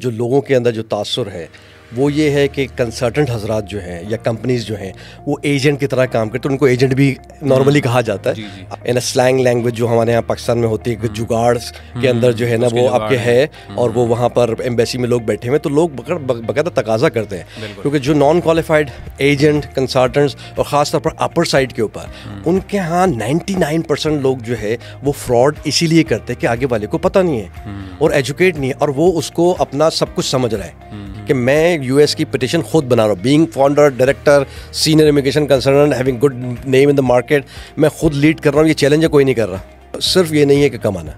जो लोगों के अंदर जो तासर है वो ये है कि कंसल्टेंट हजरात जो हैं या कंपनीज जो हैं वो एजेंट की तरह काम करते हैं उनको एजेंट भी नॉर्मली हम्म। कहा जाता है इन स्लैंग लैंग्वेज जो हमारे यहाँ पाकिस्तान में होती है जुगाड़ के हम्म, अंदर जो है ना वो आपके है हम्म। और वो वहाँ पर एम्बेसी में लोग बैठे हुए तो लोग बकायदा तकाजा करते हैं क्योंकि जो नॉन क्वालिफाइड एजेंट कंसल्टेंट्स और ख़ासतौर पर अपर साइड के ऊपर उनके यहाँ नाइन्टी लोग जो है वो फ्रॉड इसीलिए करते हैं कि आगे वाले को पता नहीं है और एजुकेट नहीं है और वो उसको अपना सब कुछ समझ रहा है कि मैं यूएस की पिटिशन खुद बना रहा हूँ being founder director senior immigration concern having good name in the market मैं खुद लीड कर रहा हूँ ये चैलेंज कोई नहीं कर रहा सिर्फ ये नहीं है कि कमाना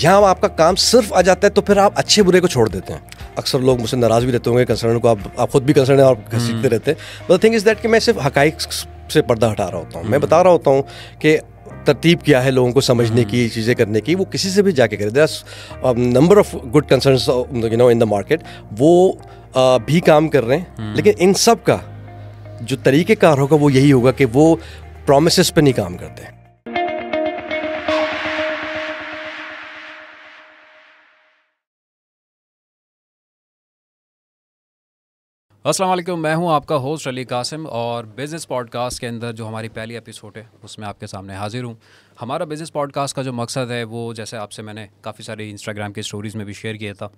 जहाँ आपका काम सिर्फ आ जाता है तो फिर आप अच्छे बुरे को छोड़ देते हैं अक्सर लोग मुझसे नाराज़ भी रहते होंगे कंसर्न को आप आप खुद भी कंसर्न है और हम्म। घसीटते रहते हैं बट थिंग इज़ दैट कि मैं सिर्फ हकाइक से पर्दा हटा रहा होता हूँ मैं बता रहा होता हूँ कि तरतीब किया है लोगों को समझने हम्म। की चीज़ें करने की वो किसी से भी जाके करे number of good concern you know in the market वो uh, भी काम कर रहे हैं हम्म। लेकिन इन सब का जो तरीक़ेकार होगा वो यही होगा कि वो प्रोमिस पे नहीं काम करते अस्सलाम वालेकुम मैं हूं आपका होस्ट अली कासिम और बिज़नेस पॉडकास्ट के अंदर जो हमारी पहली एपिसोड है उसमें आपके सामने हाजिर हूं हमारा बिज़नेस पॉडकास्ट का जो मकसद है वो जैसे आपसे मैंने काफ़ी सारी इंस्टाग्राम की स्टोरीज़ में भी शेयर किया था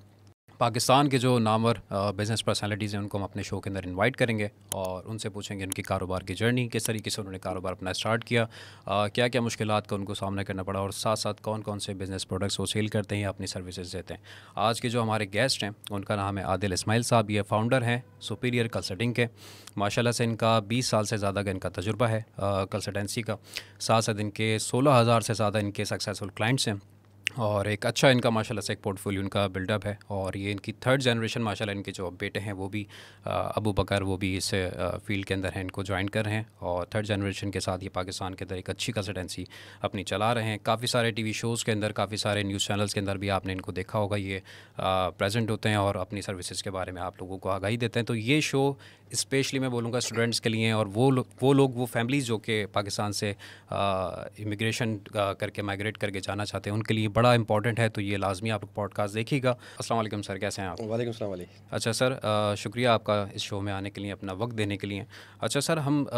पाकिस्तान के जो नामवर बिज़नेस पर्सनैलिटीज़ हैं उनको हम अपने शो के अंदर इनवाइट करेंगे और उनसे पूछेंगे उनकी कारोबार की जर्नी किस तरीके से उन्होंने कारोबार अपना स्टार्ट किया आ, क्या क्या मुश्किल का उनको सामना करना पड़ा और साथ साथ कौन कौन से बिज़नेस प्रोडक्ट्स वो सेल करते हैं या अपनी सर्विसेज देते हैं आज के जो हमारे गेस्ट हैं उनका नाम है आदिल इसमाइल साहब ये फाउंडर हैं सुपीरियर कंसल्टिंग के माशाला से इनका बीस साल से ज़्यादा का इनका तजुर्बा है कंसल्टेंसी का साथ साथ इनके सोलह हज़ार से ज़्यादा इनके सक्सेसफुल क्लाइंट्स हैं और एक अच्छा इनका माशाल्लाह से एक पोर्टफोलियो इनका बिल्डअप है और ये इनकी थर्ड जनरेशन माशाल्लाह इनके जो बेटे हैं वो भी अबू बकर वो भी इस फील्ड के अंदर हैं इनको ज्वाइन कर रहे हैं और थर्ड जनरेशन के साथ ये पाकिस्तान के अंदर एक अच्छी कंसल्टेंसी अपनी चला रहे हैं काफ़ी सारे टी शोज़ के अंदर काफ़ी सारे न्यूज़ चैनल्स के अंदर भी आपने इनको देखा होगा ये प्रेजेंट होते हैं और अपनी सर्विसज़ के बारे में आप लोगों को आगाही देते हैं तो ये शो स्पेशली मैं बोलूँगा स्टूडेंट्स के लिए और वो लोग वो लोग वो फैमिलीज़ जो कि पाकिस्तान से इमिग्रेशन करके माइग्रेट करके जाना चाहते हैं उनके लिए बड़ा इंपॉर्टेंट है तो ये लाजमी आप पॉडकास्ट देखिएगा असलम सर कैसे हैं आप वालेकुम वाले अच्छा सर आ, शुक्रिया आपका इस शो में आने के लिए अपना वक्त देने के लिए अच्छा सर हम आ,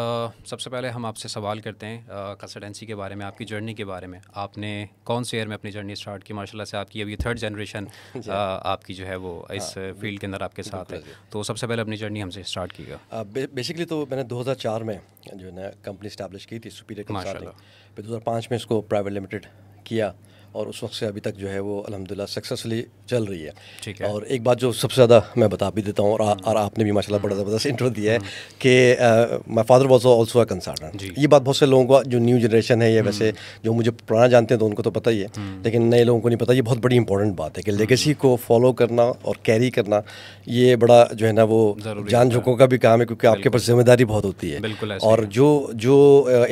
सबसे पहले हम आपसे सवाल करते हैं कंसल्टेंसी के बारे में आपकी जर्नी के बारे में आपने कौन से ईयर में अपनी जर्नी स्टार्ट की माशा से आपकी अभी थर्ड जनरेशन आपकी जो है वो इस फील्ड हाँ। के अंदर आपके साथ है तो सबसे पहले अपनी जर्नी हमसे स्टार्ट ठीक बेसिकली uh, तो मैंने 2004 में जो है ना कंपनी स्टैब्लिश की थी सुपीरियर कंसल्टिंग फिर 2005 में इसको प्राइवेट लिमिटेड किया और उस वक्त से अभी तक जो है वो अलहमदिल्ला सक्सेसफुली चल रही है ठीक है और एक बात जो सबसे ज़्यादा मैं बता भी देता हूँ और, हम्म। और आपने भी माशाल्लाह बड़ा ज़बरदस्त इंटरव्यू हम्म। दिया है हम्म। कि my father was also a concern ये बात बहुत से लोगों को जो न्यू जनरेशन है या वैसे जो मुझे पुराना जानते हैं तो उनको तो पता ही है लेकिन नए लोगों को नहीं पता ये बहुत बड़ी इंपॉर्टेंट बात है कि लेगेसी को फॉलो करना और कैरी करना ये बड़ा जो है ना वो जान झोंकों का भी काम है क्योंकि आपके पास जिम्मेदारी बहुत होती है और जो जो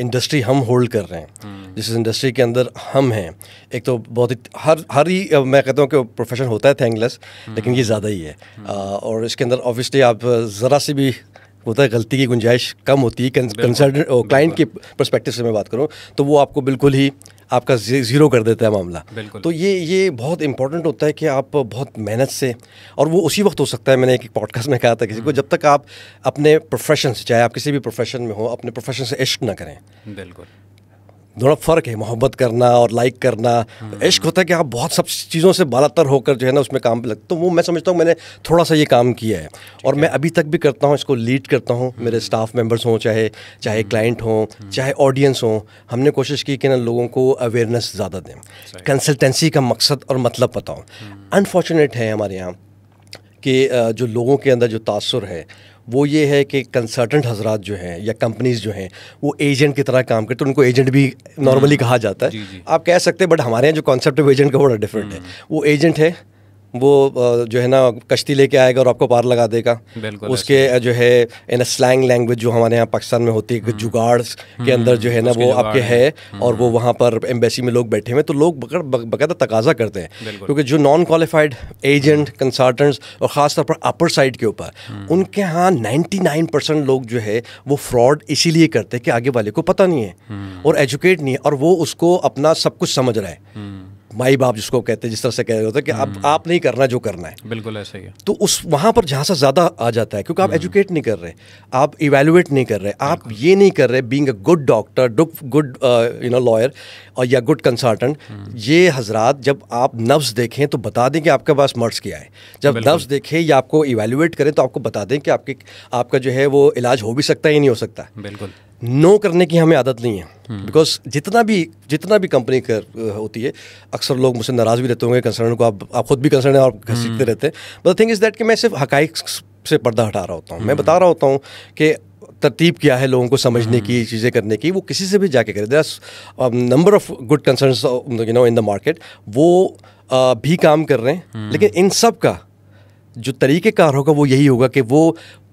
इंडस्ट्री हम होल्ड कर रहे हैं जिस इंडस्ट्री के अंदर हम हैं एक तो बहुत ही हर हर ही मैं कहता हूँ कि प्रोफेशन होता है थैंकलेस हम्म। लेकिन ये ज़्यादा ही है आ, हम्म। और इसके अंदर ऑब्वियसली आप ज़रा सी भी होता है गलती की गुंजाइश कम होती है क्लाइंट के परस्पेक्टिव से मैं बात करूँ तो वो आपको बिल्कुल ही आपका ज़ीरो कर देता है मामला तो ये ये बहुत इंपॉर्टेंट होता है कि आप बहुत मेहनत से और वो उसी वक्त हो सकता है मैंने एक पॉडकास्ट में कहा था किसी को हम्म। जब तक आप अपने प्रोफेशन से चाहे आप किसी भी प्रोफेशन में हो अपने प्रोफेशन से इश्क ना करें बिल्कुल दोनों फ़र्क है मोहब्बत करना और लाइक करना हम्म। इश्क होता है कि आप बहुत सब चीज़ों से बालातर होकर जो है ना उसमें काम पे लगते तो वो मैं समझता हूँ मैंने थोड़ा सा ये काम किया है और मैं अभी तक भी करता हूँ इसको लीड करता हूँ हम्म। मेरे स्टाफ मेंबर्स हों चाहे चाहे क्लाइंट हम्म। हों चाहे ऑडियंस हों हमने कोशिश की कि ना लोगों को अवेयरनेस ज़्यादा दें कंसल्टेंसी का मकसद और मतलब बताऊँ अनफॉर्चुनेट है हमारे यहाँ कि जो लोगों के अंदर जो तासर है वो ये है कि कंसल्टेंट हजरात जो हैं या कंपनीज़ जो हैं वो एजेंट की तरह काम करते हैं उनको एजेंट भी नॉर्मली हम्म। कहा जाता है जी जी। आप कह सकते हैं बट हमारे यहाँ जो कॉन्सेप्ट है वो एजेंट का बड़ा डिफरेंट है हम्म। वो एजेंट है वो जो है ना कश्ती लेके आएगा और आपको पार लगा देगा उसके जो है इन स्लैंग लैंग्वेज जो हमारे यहाँ पाकिस्तान में होती है हम्म। जुगाड़ के हम्म, अंदर जो है ना वो आपके है हम्म। और वो वहाँ पर एम्बेसी में लोग बैठे हुए तो लोग बकायदा तकाजा करते हैं क्योंकि जो नॉन क्वालिफाइड एजेंट कंसल्टेंट्स और ख़ासतौर पर अपर साइड के ऊपर उनके यहाँ नाइन्टी नाइन परसेंट लोग जो है वो फ्रॉड इसीलिए करते हैं कि आगे वाले को पता नहीं है और एजुकेट नहीं है और वो उसको अपना सब कुछ समझ रहा है माई बाप जिसको कहते हैं जिस तरह से कह रहे होते हैं कि आप हम्म। आप नहीं करना जो करना है बिल्कुल ऐसा ही है तो उस वहाँ पर से ज़्यादा आ जाता है क्योंकि आप हम्म। एजुकेट नहीं कर रहे आप इवेलुएट नहीं कर रहे आप ये नहीं कर रहे being a good doctor good you know lawyer और या गुड कंसल्टेंट हम्म। ये हजरात जब आप नफ्स देखें तो बता दें कि आपके पास मर्ज क्या है जब नफ्स देखें या आपको इवेलुएट करें तो आपको बता दें कि आपके आपका जो है वो इलाज हो भी सकता है या नहीं हो सकता बिल्कुल नो करने की हमें आदत नहीं है बिकॉज जितना भी जितना भी कंपनी कर होती है अक्सर लोग मुझसे नाराज़ भी रहते होंगे कंसर्न को आप आप खुद भी कंसर्न है और घसीटते हम्म। रहते हैं बट थिंग इज़ दैट कि मैं सिर्फ हक से पर्दा हटा रहा होता हूँ मैं बता हम्म। रहा होता हूँ कि तरतीब क्या है लोगों को समझने की हम्म। चीज़ें करने की वो किसी से भी जाके करे there number of good concern you know in the market वो भी काम कर रहे हैं लेकिन इन सब का जो तरीक़ेकार होगा वो यही होगा कि वो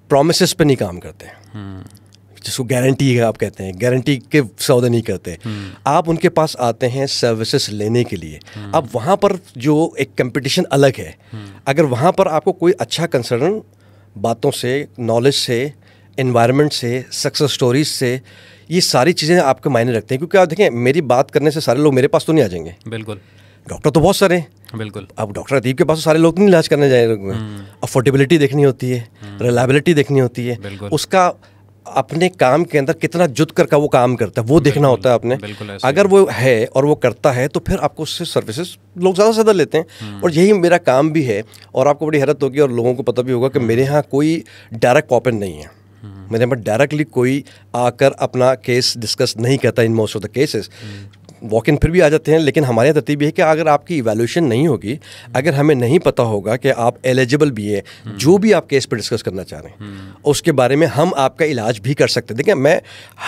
प्रोमिस पर नहीं काम करते हैं जिसको गारंटी आप कहते हैं गारंटी के सौदे नहीं करते हम्म। आप उनके पास आते हैं सर्विसेज लेने के लिए हम्म। अब वहाँ पर जो एक कंपटीशन अलग है हम्म। अगर वहाँ पर आपको कोई अच्छा कंसर्न बातों से नॉलेज से इन्वायरमेंट से सक्सेस स्टोरीज से ये सारी चीज़ें आपके मायने रखते हैं क्योंकि आप देखें मेरी बात करने से सारे लोग मेरे पास तो नहीं आ जाएंगे बिल्कुल डॉक्टर तो बहुत सारे हैं बिल्कुल अब डॉक्टर अदीब के पास तो सारे लोग तो नहीं इलाज करने जाएंगे अफोर्डेबिलिटी देखनी होती है रिलायबिलिटी देखनी होती है उसका अपने काम के अंदर कितना जुट कर का वो काम करता है वो देखना होता है आपने अगर वो है और वो करता है तो फिर आपको उससे सर्विसेज लोग ज़्यादा से ज़्यादा लेते हैं हम्म। और यही मेरा काम भी है और आपको बड़ी हैरत होगी और लोगों को पता भी होगा कि हम्म। मेरे यहाँ कोई डायरेक्ट कॉपन नहीं है हम्म। मेरे यहाँ डायरेक्टली कोई आकर अपना केस डिस्कस नहीं करता in most of the cases walk in फिर भी आ जाते हैं लेकिन हमारे यहाँ तरतीब ये है कि अगर आपकी इवेल्यूशन नहीं होगी अगर हमें नहीं पता होगा कि आप एलिजिबल भी हैं हम्म। जो भी आप केस पर डिस्कस करना चाह रहे हैं हम्म। उसके बारे में हम आपका इलाज भी कर सकते हैं देखिए मैं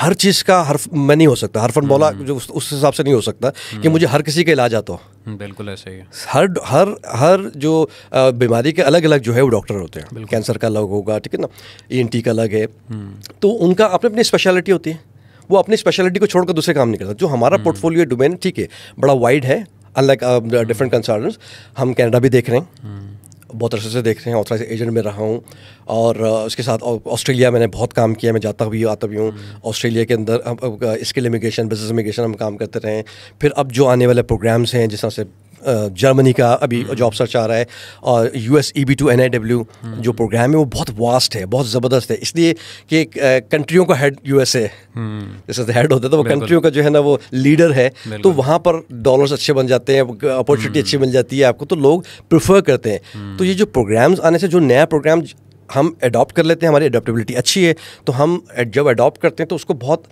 हर चीज़ का हर मैं नहीं हो सकता हर फन बोला हम्म। जो उस हिसाब से नहीं हो सकता कि मुझे हर किसी का इलाज आता हो बिल्कुल ऐसे ही हर हर हर जो बीमारी के अलग अलग जो है वो डॉक्टर होते हैं कैंसर का अलग होगा ठीक है ना ई e का अलग है तो उनका अपनी अपनी स्पेशलिटी होती है वो अपनी स्पेशलिटी को छोड़कर दूसरे काम नहीं करता जो हमारा पोर्टफोलियो हम्म। डोमेन ठीक है बड़ा वाइड है अनलाइक डिफरेंट कंसर्न हम कैनेडा भी देख रहे हैं हम्म। बहुत अच्छे से देख रहे हैं ऑथराइज एजेंट में रहा हूँ और uh, उसके साथ ऑस्ट्रेलिया मैंने बहुत काम किया मैं जाता भी आता भी हूँ ऑस्ट्रेलिया हम्म। के अंदर स्किल इमिग्रेशन बिजनेस इमिग्रेशन हम काम करते रहे हैं फिर अब जो आने वाले प्रोग्राम्स हैं जिस तरह से जर्मनी का अभी जॉब हम्म। सर्च आ रहा है और U S E B two N I W जो प्रोग्राम है वो बहुत वास्ट है बहुत ज़बरदस्त है इसलिए कि कंट्रियों का हेड यू एस ए जैसे हेड होता है तो वो कंट्रियों का जो है ना वो लीडर है तो वहाँ पर डॉलर्स अच्छे बन जाते हैं अपॉर्चुनिटी हम्म। अच्छी मिल जाती है आपको तो लोग प्रिफर करते हैं हम्म। तो ये जो प्रोग्राम्स आने से जो नया प्रोग्राम हम अडॉप्ट कर लेते हैं हमारी अडोप्टेबिलिटी अच्छी है तो हम जब अडॉप्ट करते हैं तो उसको बहुत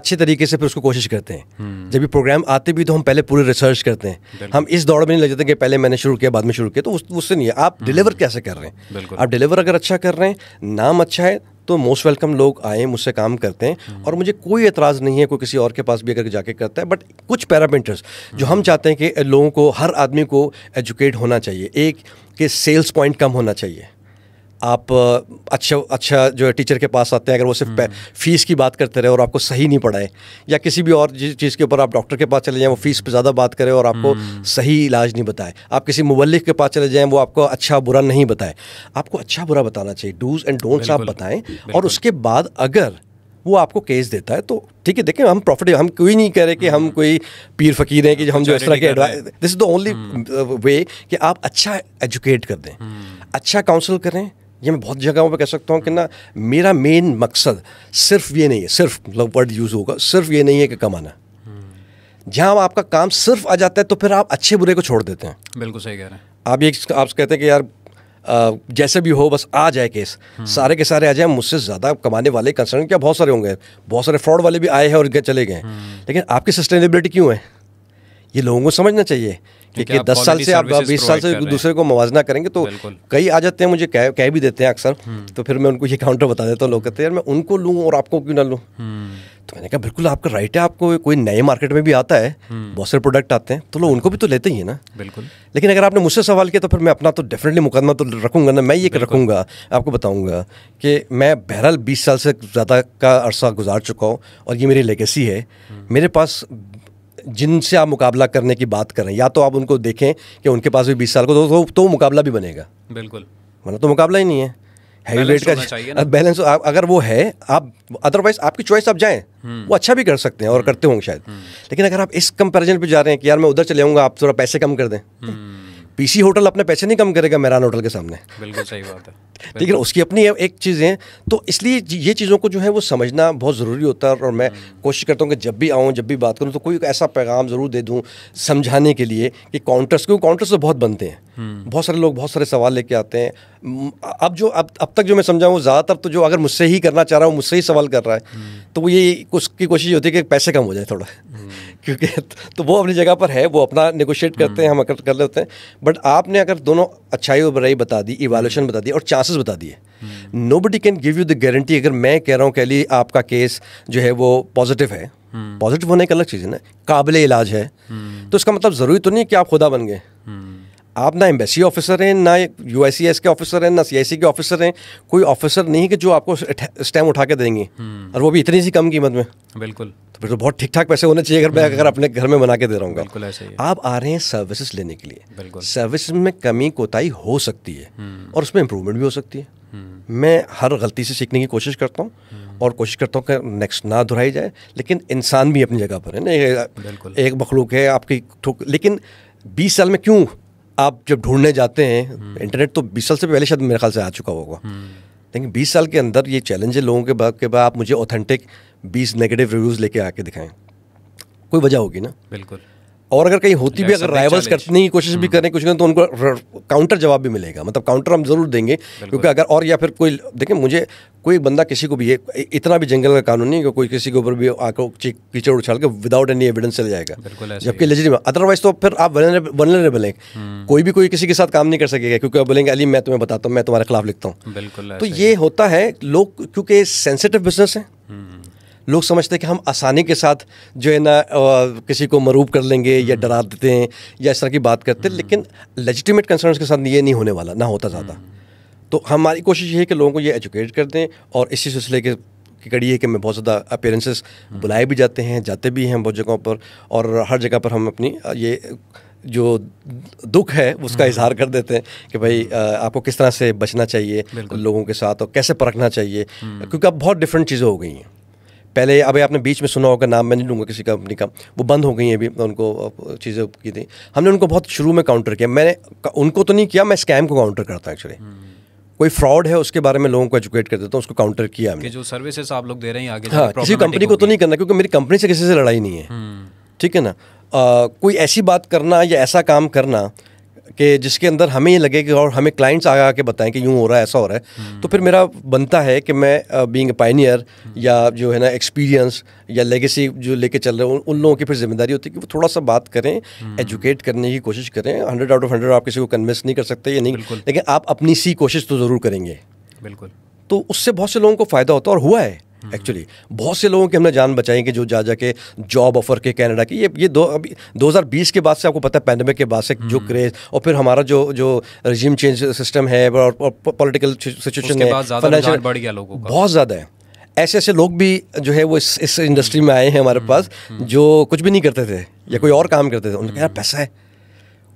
अच्छे तरीके से फिर उसको कोशिश करते हैं हम्म। जब भी प्रोग्राम आते भी तो हम पहले पूरी रिसर्च करते हैं हम इस दौड़ में नहीं लग जाते कि पहले मैंने शुरू किया बाद में शुरू किया तो उससे नहीं है आप डिलीवर हम्म। कैसे कर रहे हैं आप डिलीवर अगर अच्छा कर रहे हैं नाम अच्छा है तो मोस्ट वेलकम लोग आए मुझसे काम करते हैं हम्म। और मुझे कोई एतराज़ नहीं है कोई किसी और के पास भी अगर जाके करता है बट कुछ पैरामीटर्स जो हम चाहते हैं कि लोगों को हर आदमी को एजुकेट होना चाहिए एक कि सेल्स पॉइंट कम होना चाहिए आप अच्छा अच्छा जो है टीचर के पास आते हैं अगर वो सिर्फ हम्म। फीस की बात करते रहे और आपको सही नहीं पढ़ाए या किसी भी और चीज़ के ऊपर आप डॉक्टर के पास चले जाएँ वो फीस पर ज़्यादा बात करें और आपको हम्म। सही इलाज नहीं बताए आप किसी मुबलिक के पास चले जाएँ वो आपको अच्छा बुरा नहीं बताए आपको अच्छा बुरा बताना चाहिए डूज़ एंड डोंट्स आप बताएँ और उसके बाद अगर वो आपको केस देता है तो ठीक है देखें हम प्रॉफिट हम कोई नहीं कह रहे कि हम हम्म। कोई पीर फकीर हैं कि हम जो इस तरह के this is the only way कि आप अच्छा एजुकेट कर दें अच्छा काउंसिल करें ये मैं बहुत जगहों पे कह सकता हूँ कि ना मेरा मेन मकसद सिर्फ ये नहीं है सिर्फ मतलब वर्ड यूज़ होगा सिर्फ ये नहीं है कि कमाना जहाँ आपका काम सिर्फ आ जाता है तो फिर आप अच्छे बुरे को छोड़ देते हैं बिल्कुल सही कह रहे हैं आप ये आप कहते हैं कि यार जैसे भी हो बस आ जाए केस हम्म। सारे के सारे आ जाए मुझसे ज़्यादा कमाने वाले कंसर्न क्या बहुत सारे होंगे बहुत सारे फ्रॉड वाले भी आए हैं और चले गए हम्म। लेकिन आपकी सस्टेनेबिलिटी क्यों है ये लोगों को समझना चाहिए क्योंकि दस साल से आप बीस साल से दूसरे को मुवजना करेंगे तो कई आ जाते हैं मुझे कह कह भी देते हैं अक्सर हम्म। तो फिर मैं उनको ये काउंटर बता देता हूँ लोग कहते हैं यार मैं उनको लूँ और आपको क्यों ना लूँ हम्म। तो मैंने कहा बिल्कुल आपका राइट है आपको कोई नए मार्केट में भी आता है हम्म। बहुत सारे प्रोडक्ट आते हैं तो लोग उनको भी तो लेते ही है ना बिल्कुल लेकिन अगर आपने मुझसे सवाल किया तो फिर मैं अपना तो डेफिनेटली मुकदमा तो रखूंगा ना मैं ये रखूंगा आपको बताऊंगा कि मैं बहरहाल बीस साल से ज़्यादा का अरसा गुजार चुका हूँ और ये मेरी लेगेसी है मेरे पास जिनसे आप मुकाबला करने की बात करें या तो आप उनको देखें कि उनके पास भी बीस साल को तो, तो, तो मुकाबला भी बनेगा बिल्कुल वरना तो मुकाबला ही नहीं है हैवी वेट का बैलेंस अगर वो है आप अदरवाइज आपकी चॉइस आप जाएं हम्म। वो अच्छा भी कर सकते हैं और हम्म। करते होंगे शायद हम्म। लेकिन अगर आप इस कंपेरिजन पे जा रहे हैं कि यार मैं उधर चले जाऊँगा आप थोड़ा पैसे कम कर दें पीसी होटल अपने पैसे नहीं कम करेगा मैरान होटल के सामने बिल्कुल सही बात है ठीक है उसकी अपनी एक चीज़ें है तो इसलिए ये चीज़ों को जो है वो समझना बहुत ज़रूरी होता है और मैं हम्म। कोशिश करता हूँ कि जब भी आऊँ जब भी बात करूँ तो कोई ऐसा पैगाम ज़रूर दे दूँ समझाने के लिए कि काउंटर्स क्योंकि काउंटर्स तो बहुत बनते हैं हम्म। बहुत सारे लोग बहुत सारे सवाल लेके आते हैं अब जो अब अब तक जो मैं समझा हूँ ज़्यादातर तो जो अगर मुझसे ही करना चाह रहा हूँ मुझसे ही सवाल कर रहा है हम्म। तो वो ये उसकी कोशिश होती है कि पैसे कम हो जाए थोड़ा क्योंकि तो वो अपनी जगह पर है वो अपना नेगोशिएट करते हैं हम्म। हम अगर कर लेते हैं बट आपने अगर दोनों अच्छाई और बुराई बता दी इवालुएशन बता दी और चांसेस बता दिए nobody can give you the guarantee अगर मैं कह रहा हूँ कह ली आपका केस जो है वो पॉजिटिव है पॉजिटिव होने की अलग चीज़ है ना काबिल इलाज है हम्म। तो इसका मतलब ज़रूरी तो नहीं कि आप खुदा बन गए हम्म। आप ना एम्बेसी ऑफिसर हैं ना यू के ऑफिसर हैं ना सी के ऑफिसर हैं कोई ऑफिसर नहीं कि जो आपको स्टैम्प उठा के देंगे हम्म। और वो भी इतनी सी कम कीमत में बिल्कुल तो फिर तो बहुत ठीक ठाक पैसे होने चाहिए अगर मैं हम्म। अगर अपने घर में बना के दे रहा हूँ आप आ रहे हैं सर्विसेज लेने के लिए सर्विस में कमी कोताही हो सकती है हम्म। और उसमें इम्प्रूवमेंट भी हो सकती है मैं हर गलती से सीखने की कोशिश करता हूँ और कोशिश करता हूँ कि नेक्स्ट ना दोहराई जाए लेकिन इंसान भी अपनी जगह पर है ना एक मखलूक है आपकी लेकिन बीस साल में क्यों आप जब ढूंढने जाते हैं इंटरनेट हम्म। तो बीस साल से पहले शायद मेरे ख्याल से आ चुका होगा हम्म। लेकिन बीस साल के अंदर ये चैलेंज है लोगों के बाद के बाद आप मुझे ऑथेंटिक बीस नेगेटिव रिव्यूज़ लेके आके दिखाएं कोई वजह होगी ना बिल्कुल और अगर कहीं होती भी अगर राइवल्स करने की कोशिश भी hmm. करें कुछ करें तो उनको काउंटर जवाब भी मिलेगा मतलब काउंटर हम जरूर देंगे क्योंकि अगर और या फिर कोई देखें मुझे कोई बंदा किसी को भी ये इतना भी जंगल का कानून नहीं कि कोई किसी के ऊपर भी आकर कीचड़ उछाल के विदाउट एनी एविडेंस चल जाएगा जबकि लेजिटिम अदरवाइज तो फिर आप वनरेबल हैं hmm. कोई भी कोई किसी के साथ काम नहीं कर सकेगा क्योंकि आप बोलेंगे अली मैं तुम्हें बताता हूँ मैं तुम्हारे खिलाफ लिखता हूँ तो ये होता है लोग क्योंकि सेंसिटिव बिजनेस है लोग समझते हैं कि हम आसानी के साथ जो है ना किसी को मरूब कर लेंगे या डरा देते हैं या इस तरह की बात करते हैं लेकिन लेजिटिमेट कंसर्न के साथ ये नहीं होने वाला ना होता ज़्यादा तो हमारी कोशिश ये है कि लोगों को ये एजुकेट कर दें और इसी सिलसिले के की कड़ी है कि मैं बहुत ज़्यादा अपेयरेंसेस बुलाए भी जाते हैं जाते भी हैं बहुत जगहों पर और हर जगह पर हम अपनी ये जो दुख है उसका हम्म। इजहार कर देते हैं कि भाई आपको किस तरह से बचना चाहिए लोगों के साथ और कैसे परखना चाहिए हम्म। क्योंकि अब बहुत डिफरेंट चीज़ें हो गई हैं पहले अभी आपने बीच में सुना होगा नाम मैं नहीं लूँगा किसी कंपनी का वो बंद हो गई है अभी उनको चीज़ें की थी हमने उनको बहुत शुरू में काउंटर किया मैंने उनको तो नहीं किया मैं स्कैम को काउंटर करता हूँ एक्चुअली हम्म। कोई फ्रॉड है उसके बारे में लोगों को एजुकेट कर देता हूँ उसको काउंटर किया हमने कि जो सर्विसेज आप लोग दे रहे हैं आगे हाँ किसी कंपनी को तो नहीं करना क्योंकि मेरी कंपनी से किसी से लड़ाई नहीं है हम्म। ठीक है ना कोई ऐसी बात करना या ऐसा काम करना कि जिसके अंदर हमें ये लगे कि और हमें क्लाइंट्स आगे आके बताएं कि यूँ हो रहा है ऐसा हो रहा है हम्म। तो फिर मेरा बनता है कि मैं बीइंग अ पाइनियर हम्म। या जो है ना एक्सपीरियंस या लेगेसी जो लेके चल रहे हैं उन लोगों की फिर जिम्मेदारी होती है कि वो थोड़ा सा बात करें एजुकेट हम्म। करने की कोशिश करें हंड्रेड आउट ऑफ हंड्रेड आप किसी को कन्विंस नहीं कर सकते या नहीं लेकिन आप अपनी सी कोशिश तो ज़रूर करेंगे बिल्कुल तो उससे बहुत से लोगों को फ़ायदा होता है और हुआ है एक्चुअली हम्म। बहुत से लोगों की हमने जान बचाई कि जो जा जाके जॉब ऑफर के कैनेडा की ये ये दो अभी बीस के बाद से आपको पता है पैंडमिक के बाद से जो क्रेज हम्म। और फिर हमारा जो जो रिजीम चेंज सिस्टम है और पॉलिटिकल सिचुएशन है फाइनेंशियल बढ़ गया लोगों का बहुत ज़्यादा है ऐसे ऐसे लोग भी जो है वो इस इस इंडस्ट्री में आए हैं हमारे हम्म, पास जो कुछ भी नहीं करते थे या कोई और काम करते थे उनका यार पैसा है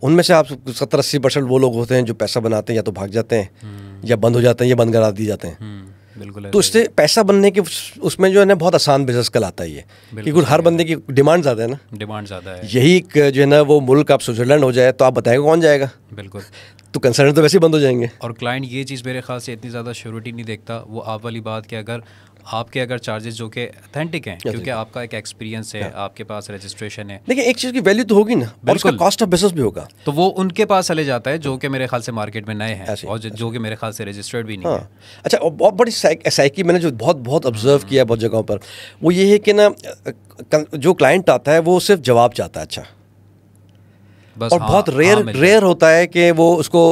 उनमें से आप सत्तर अस्सी परसेंट वो लोग होते हैं जो पैसा बनाते हैं या तो भाग जाते हैं या बंद हो जाते हैं या बंद करा दिए जाते हैं बिल्कुल तो इससे पैसा बनने के उसमें जो है ना बहुत आसान बिजनेस कल आता है क्योंकि हर बंदे की डिमांड ज़्यादा है ना डिमांड ज़्यादा है यही जो है ना वो मुल्क आप स्विट्जरलैंड हो जाए तो आप बताएंगे कौन जाएगा बिल्कुल तो कंसर्न तो वैसे ही बंद हो जाएंगे और क्लाइंट ये चीज़ मेरे ख्याल से इतनी ज़्यादा श्योरिटी नहीं देखता वो आप वाली बात कि अगर आपके अगर चार्जेस जो कि अथेंटिक हैं क्योंकि आपका एक एक्सपीरियंस है आपके पास रजिस्ट्रेशन है देखिए एक चीज़ की वैल्यू तो होगी ना उसका कॉस्ट ऑफ बिजनेस भी होगा तो वो उनके पास चले जाता है जो कि मेरे ख्याल से मार्केट में नए हैं और जो कि मेरे ख्याल से रजिस्टर्ड भी नहीं हाँ। है अच्छा बहुत बड़ी साइकी मैंने जो बहुत बहुत ऑब्जर्व हाँ। किया है बहुत जगहों पर वो ये है कि ना जो क्लाइंट आता है वो सिर्फ जवाब चाहता है अच्छा बस और हाँ, बहुत रेयर हाँ, रेयर होता है कि वो उसको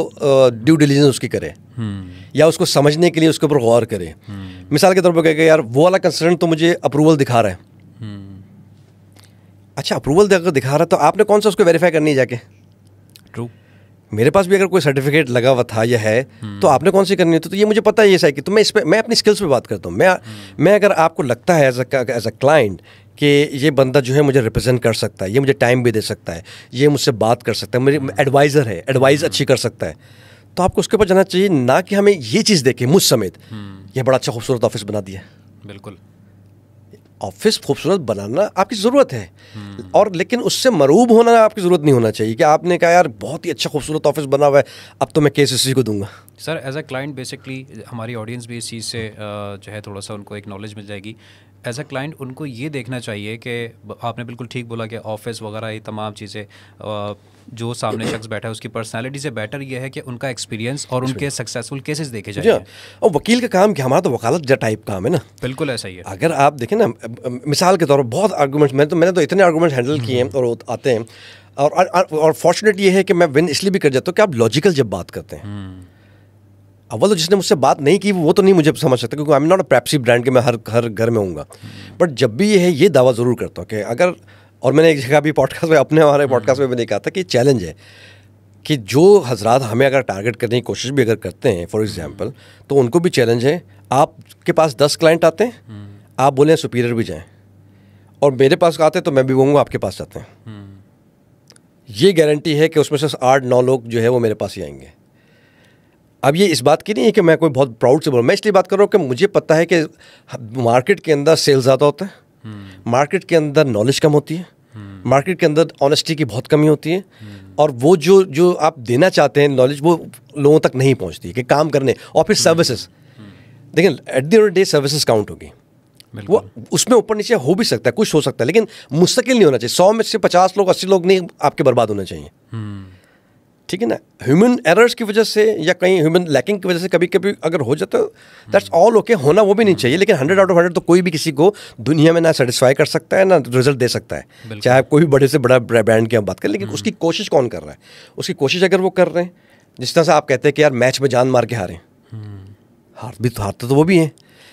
ड्यू डिलीजेंस उसकी करे या उसको समझने के लिए उसके ऊपर गौर करें मिसाल के तौर पर कहेगा यार वो वाला कंसल्टेंट तो मुझे अप्रूवल दिखा रहा है अच्छा अप्रूवल अगर दिखा रहा है तो आपने कौन सा उसको वेरीफाई करनी है जाके ट्रू मेरे पास भी अगर कोई सर्टिफिकेट लगा हुआ था या है तो आपने कौन सी करनी होती तो, तो ये मुझे पता है ये साइकिल तो मैं इस पर मैं अपनी स्किल्स पर बात करता हूँ मैं मैं अगर आपको लगता है एज एज अ क्लाइंट कि ये बंदा जो है मुझे रिप्रेजेंट कर सकता है ये मुझे टाइम भी दे सकता है ये मुझसे बात कर सकता है मेरी एडवाइज़र है एडवाइज़ अच्छी कर सकता है तो आपको उसके ऊपर जाना चाहिए ना कि हमें ये चीज़ देखे मुझ समेत हम्म। यह बड़ा अच्छा खूबसूरत ऑफिस बना दिया बिल्कुल ऑफिस खूबसूरत बनाना आपकी ज़रूरत है हम्म। और लेकिन उससे मरूब होना आपकी ज़रूरत नहीं होना चाहिए कि आपने कहा यार बहुत ही अच्छा खूबसूरत ऑफिस बना हुआ है अब तो मैं केस को दूंगा sir as a client basically हमारी ऑडियंस भी इस चीज़ से जो है थोड़ा सा उनको एक नॉलेज मिल जाएगी एज अ क्लाइंट उनको ये देखना चाहिए कि आपने बिल्कुल ठीक बोला कि ऑफिस वगैरह ये तमाम चीज़ें जो सामने शख्स बैठा है उसकी पर्सनैलिटी से बेटर यह है कि उनका एक्सपीरियंस और उनके सक्सेसफुल केसेस देखे हाँ। जाए और वकील का काम क्या हमारा तो वकालत टाइप काम है ना बिल्कुल ऐसा ही है अगर आप देखें ना मिसाल के तौर पर बहुत आर्गूमेंट्स मैंने तो मैंने तो इतने आर्गूमेंट्स हैंडल किए हैं हम्म। और आते हैं और और फॉर्चुनेट ये है कि मैं विन इसलिए भी कर जाता हूँ कि आप लॉजिकल जब बात करते हैं हम्म। अव्वल तो जिसने मुझसे बात नहीं की वो तो नहीं मुझे समझ सकता क्योंकि आई एम नॉट अ प्रैप्सी ब्रांड के मैं हर हर घर में हूँ बट हम्म। जब भी ये है ये दावा ज़रूर करता हूँ कि अगर और मैंने एक जगह भी पॉडकास्ट में अपने हमारे पॉडकास्ट में मैंने कहा था कि चैलेंज है कि जो हजरात हमें अगर टारगेट करने की कोशिश भी अगर करते हैं फॉर एग्जाम्पल तो उनको भी चैलेंज है आपके पास दस क्लाइंट आते हैं आप बोलें सुपीरियर भी जाएँ और मेरे पास आते हैं तो मैं भी बोलूँगा आपके पास जाते हैं ये गारंटी है कि उसमें से आठ नौ लोग जो है वो मेरे पास ही आएंगे अब ये इस बात की नहीं है कि मैं कोई बहुत प्राउड से बोलूँ मैं इसलिए बात कर रहा हूँ कि मुझे पता है कि मार्केट के अंदर सेल्स ज़्यादा होता है मार्केट हम्म। के अंदर नॉलेज कम होती है मार्केट के अंदर ऑनेस्टी की बहुत कमी होती है और वो जो जो आप देना चाहते हैं नॉलेज वो लोगों तक नहीं पहुंचती कि काम करने और फिर सर्विसेज देखिए at the day services count होगी वो उसमें ऊपर नीचे हो भी सकता है कुछ हो सकता है लेकिन मुस्तकिल नहीं होना चाहिए सौ में से पचास लोग अस्सी लोग नहीं आपके बर्बाद होना चाहिए हम्म। ठीक है ना ह्यूमन एरर्स की वजह से या कहीं ह्यूमन लैकिंग की वजह से कभी कभी अगर हो जाता है दैट्स ऑल ओके होना वो भी नहीं चाहिए लेकिन हंड्रेड आउट ऑफ हंड्रेड तो कोई भी किसी को दुनिया में ना सेटिस्फाई कर सकता है ना रिजल्ट दे सकता है चाहे कोई भी बड़े से बड़ा ब्रांड की हम बात करें लेकिन हम्म। उसकी कोशिश कौन कर रहा है उसकी कोशिश अगर वो कर रहे हैं जिस तरह से आप कहते हैं कि यार मैच में जान मार के हारें हम्म। हार भी तो हारते तो, तो वो भी हैं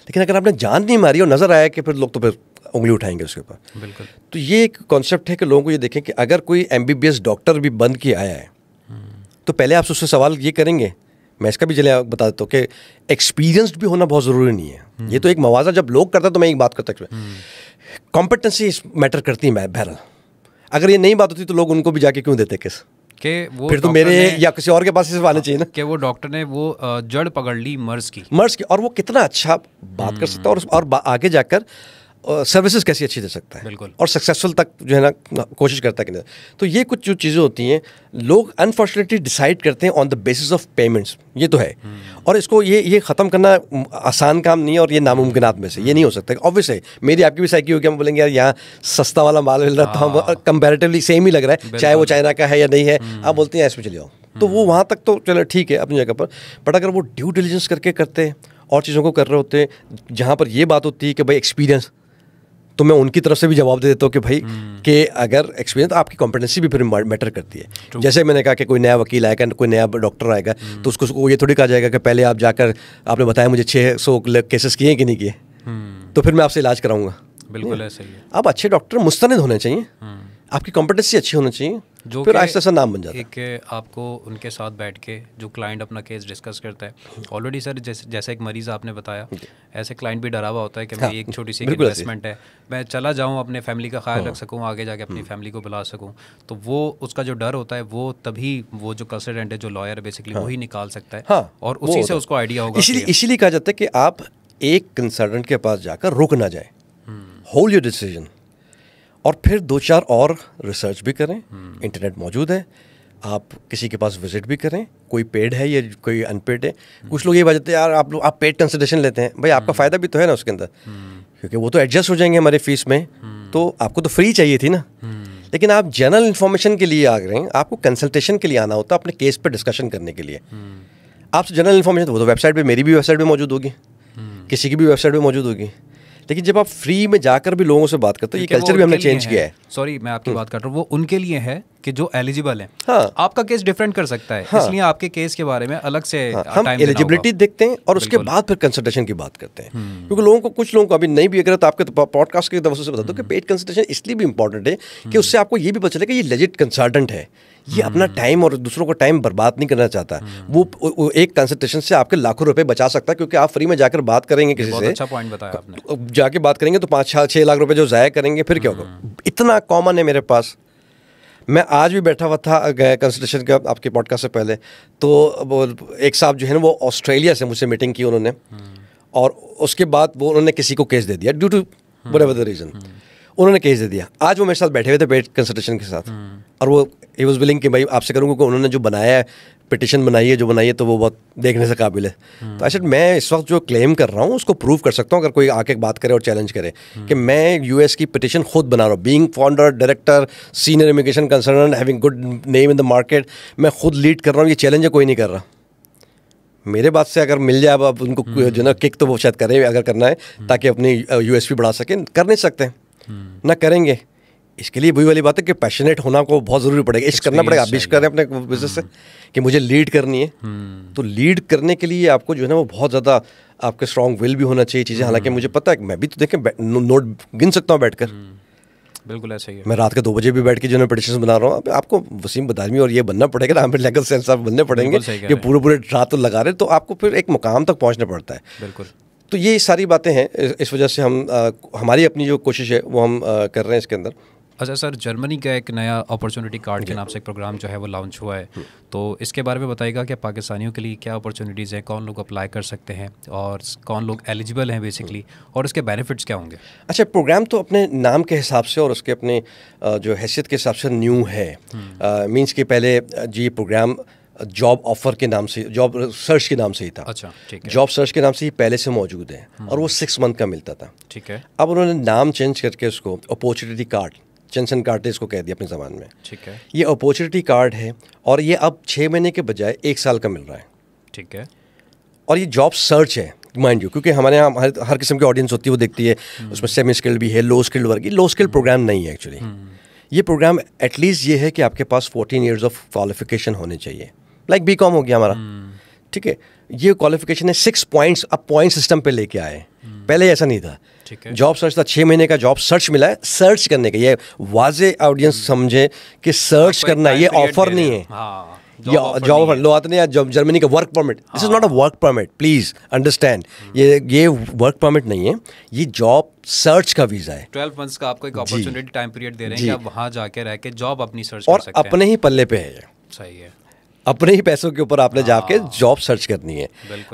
लेकिन अगर आपने जान नहीं मारी और नज़र आया कि फिर लोग तो फिर उंगली उठाएंगे उसके ऊपर बिल्कुल तो ये एक कॉन्सेप्ट है कि लोगों को ये देखें कि अगर कोई एम डॉक्टर भी बन के आया है तो पहले आप उससे सवाल ये करेंगे मैं इसका भी जल्द बता देता हूँ कि एक्सपीरियंस्ड भी होना बहुत ज़रूरी नहीं है ये तो एक मवाजा जब लोग करता हैं तो मैं एक बात करता कॉम्पिटेंसी मैटर करती है मैं बहरहाल अगर ये नहीं बात होती तो लोग उनको भी जाके क्यों देते किस के वो फिर तो मेरे या किसी और के पास इसे आने चाहिए ना कि वो डॉक्टर ने वो जड़ पकड़ ली मर्ज की मर्ज की और वो कितना अच्छा बात कर सकता है और, और आगे जाकर सर्विसेज कैसी अच्छी दे सकता है बिल्कुल और सक्सेसफुल तक जो है ना कोशिश करता है कि तो ये कुछ जो चीज़ें होती हैं लोग अनफॉर्चुनेटली डिसाइड करते हैं on the basis of payments ये तो है हम्म। और इसको ये ये ख़त्म करना आसान काम नहीं है और ये नामुमकिन में से ये नहीं हो सकता ऑब्वियस है मेरी आपकी भी साइकी होगी हम बोलेंगे यार यहाँ सस्ता वाला माल मिल रहा था तो हम कंपेरेटिवली हाँ। सेम ही लग रहा है चाहे वो चाइना का है या नहीं है हम्म। आप बोलते हैं इसमें चले जाओ तो वो हम्म। वहाँ तक तो चलो ठीक है अपनी जगह पर बट अगर वो ड्यू डिलीजेंस करके करते और चीज़ों को कर रहे होते हैं जहाँ पर ये बात होती है कि भाई एक्सपीरियंस तो मैं उनकी तरफ से भी जवाब दे देता हूँ कि भाई हम्म। कि अगर एक्सपीरियंस तो आपकी कॉम्पिटेंसी भी फिर मैटर करती है जैसे मैंने कहा कि कोई नया वकील आएगा कोई नया डॉक्टर आएगा हम्म। तो उसको ये थोड़ी कहा जाएगा कि पहले आप जाकर आपने बताया मुझे छः सौ केसेस किए कि नहीं किए हम्म। तो फिर मैं आपसे इलाज कराऊंगा बिल्कुल ऐसे ही आप अच्छे डॉक्टर मुस्तनद होने चाहिए आपकी कॉम्पिटेंसी अच्छी होनी चाहिए जो फिर आहिस्ता नाम बन जाता है आपको उनके साथ बैठ के जो क्लाइंट अपना केस डिस्कस करता है ऑलरेडी सर जैसे जैसा एक मरीज़ आपने बताया ऐसे क्लाइंट भी डरा हुआ होता है कि मेरी हाँ, एक छोटी सी इन्वेस्टमेंट है मैं चला जाऊँ अपने फैमिली का ख्याल हाँ। रख सकूँ आगे जाके अपनी फैमिली हम्म। को बुला सकूँ तो वो उसका जो डर होता है वो तभी वो जो कंसल्टेंट है जो लॉयर बेसिकली हाँ। वही निकाल सकता है और उसी से उसको आइडिया होगा इसीलिए इसीलिए कहा जाता है कि आप एक कंसल्टेंट के पास जाकर रुक ना जाए होल्ड योर डिसीजन और फिर दो चार और रिसर्च भी करें इंटरनेट मौजूद है आप किसी के पास विजिट भी करें कोई पेड है या कोई अनपेड है कुछ लोग ये बजाते हैं यार आप लोग आप पेड कंसल्टेशन लेते हैं भाई आपका फ़ायदा भी तो है ना उसके अंदर क्योंकि वो तो एडजस्ट हो जाएंगे हमारे फीस में तो आपको तो फ्री चाहिए थी ना लेकिन आप जनरल इन्फॉर्मेशन के लिए आ गए हैं आपको कंसल्टेशन के लिए आना होता है अपने केस पर डिस्कशन करने के लिए आपसे जनरल इन्फॉर्मेशन वो तो वेबसाइट पर मेरी भी वेबसाइट पर मौजूद होगी किसी की भी वेबसाइट पर मौजूद होगी लेकिन जब आप फ्री में जाकर भी लोगों से बात करते हो ये कल्चर भी हमने चेंज किया है सॉरी मैं आपकी हम्म। बात कर रहा हूँ वो उनके लिए है कि जो एलिजिबल है हाँ। आपका केस डिफरेंट कर सकता है हाँ। इसलिए आपके केस के बारे में अलग से हाँ। हम एलिजिबिलिटी देखते हैं और उसके बाद फिर कंसल्टेशन की बात करते हैं हम्म। क्योंकि लोगों को कुछ लोगों को अभी नहीं भी अगर तो आपके पॉडकास्ट के तवसों से बता दो कि पेड हम्म। कंसल्टेशन इसलिए भी इंपॉर्टेंट है कि उससे आपको ये भी पता चले कि ये लेजिट कंसल्टेंट है ये अपना टाइम हम्म। और दूसरों को टाइम बर्बाद नहीं करना चाहता हम्म। वो, वो एक कंसल्टेशन से आपके लाखों रुपए बचा सकता है क्योंकि आप फ्री में जाकर बात करेंगे किसी से अच्छा पॉइंट बताया आपने जाके बात करेंगे तो पाँच छः लाख रुपए जो ज़ाया करेंगे फिर क्या होगा हम्म। इतना कॉमन है मेरे पास मैं आज भी बैठा हुआ था कंसल्टेशन का आपके पॉडकास्ट से पहले तो एक साहब जो है ना वो ऑस्ट्रेलिया से मुझसे मीटिंग की उन्होंने और उसके बाद वो उन्होंने किसी को केस दे दिया ड्यू टू बड़े एवर रीज़न उन्होंने केस दे दिया आज वो मेरे साथ बैठे हुए थे पेट कंसल्टेशन के साथ हम्म। और वो ही वॉज विलिंग कि भाई आपसे करूँगा क्योंकि उन्होंने जो बनाया है पिटिशन बनाई है जो बनाई है तो वो बहुत देखने से काबिल है हम्म। तो आई अच्छा, मैं इस वक्त जो क्लेम कर रहा हूँ उसको प्रूव कर सकता हूँ अगर कोई आके बात करे और चैलेंज करे हम्म। कि मैं यूएस की पिटिशन खुद बना रहा हूँ being founder director senior immigration concern having good name in the market मैं खुद लीड कर रहा हूँ ये चैलेंज है कोई नहीं कर रहा मेरे बात से अगर मिल जाए अब उनको जो ना किक तो वो शायद करें अगर करना है ताकि अपनी यूएसपी बढ़ा सकें कर नहीं सकते हैं ना करेंगे इसके लिए वही वाली बात है कि पैशनेट होना को बहुत ज़रूरी पड़ेगा इश्क करना पड़ेगा आप इश्क कर रहे हैं अपने बिजनेस से हम्म। कि मुझे लीड करनी है हम्म। तो लीड करने के लिए आपको जो है ना वो बहुत ज़्यादा आपके स्ट्रॉन्ग विल भी होना चाहिए चीज़ें हालांकि हम्म। मुझे पता है मैं भी तो देखें नोट गिन सकता हूँ बैठ कर बिल्कुल ऐसा ही है मैं रात के दो बजे भी बैठ के जो है पटिशन बना रहा हूँ आपको वसीम बदामी और ये बनना पड़ेगा ना लेगल सेंस आप बनने पड़ेंगे ये पूरे पूरे रात तो लगा रहे तो आपको फिर एक मुकाम तक पहुँचना पड़ता है बिल्कुल तो ये सारी बातें हैं इस वजह से हम आ, हमारी अपनी जो कोशिश है वो हम आ, कर रहे हैं इसके अंदर अच्छा सर जर्मनी का एक नया अपॉर्चुनिटी कार्ड के नाम से एक प्रोग्राम जो है वो लॉन्च हुआ है हम्म। तो इसके बारे में बताएगा कि पाकिस्तानियों के लिए क्या अपॉर्चुनिटीज़ हैं कौन लोग अप्लाई कर सकते हैं और कौन लोग एलिजिबल हैं बेसिकली हम्म। और इसके बेनिफिट्स क्या होंगे अच्छा प्रोग्राम तो अपने नाम के हिसाब से और उसके अपने जो हैसियत के हिसाब से न्यू है मीन्स हम्म। कि पहले जी प्रोग्राम जॉब ऑफर के नाम से जॉब सर्च के नाम से ही था अच्छा ठीक है जॉब सर्च के नाम से ही पहले से मौजूद है और वो सिक्स hmm. मंथ का मिलता था ठीक है अब उन्होंने नाम चेंज करके उसको अपॉर्चुनिटी कार्ड चेंसन कार्ड इसको कह दिया अपने ज़मान में ठीक है ये अपॉर्चुनिटी कार्ड है और ये अब छः महीने के बजाय एक साल का मिल रहा है ठीक है और ये जॉब सर्च है माइंड यू क्योंकि हमारे यहाँ हर हर किस्म की ऑडियंस होती है वो देखती है hmm. उसमें सेमी स्किल्ड भी है लो स्किल्ड वर्ग लो स्किल्ड प्रोग्राम नहीं है एक्चुअली hmm. ये प्रोग्राम एटलीस्ट ये है कि आपके पास फोर्टीन ईयर्स ऑफ क्वालिफिकेशन होने चाहिए लाइक बी हो गया हमारा hmm. ठीक है ये क्वालिफिकेशन है सिक्स पॉइंट्स अब पॉइंट सिस्टम पे लेके आए hmm. पहले ऐसा नहीं था जॉब सर्च था छः महीने का जॉब सर्च मिला है सर्च करने का ये वाजे ऑडियंस hmm. समझे कि सर्च करना ये ऑफर नहीं है हाँ। जॉब लो आते नहीं जर्मनी का work permit this is not a work permit please understand ये ये वर्क परमिट नहीं है ये जॉब सर्च का वीजा है ट्वेल्व मंथ्स का आपको एक अपॉर्चुनिटी टाइम पीरियड दे रहे हैं कि आप वहाँ जाके रह के जॉब अपनी सर्च और कर सकते अपने हैं। ही पल्ले पे है सही है अपने ही पैसों के ऊपर आपने जाके जॉब सर्च करनी है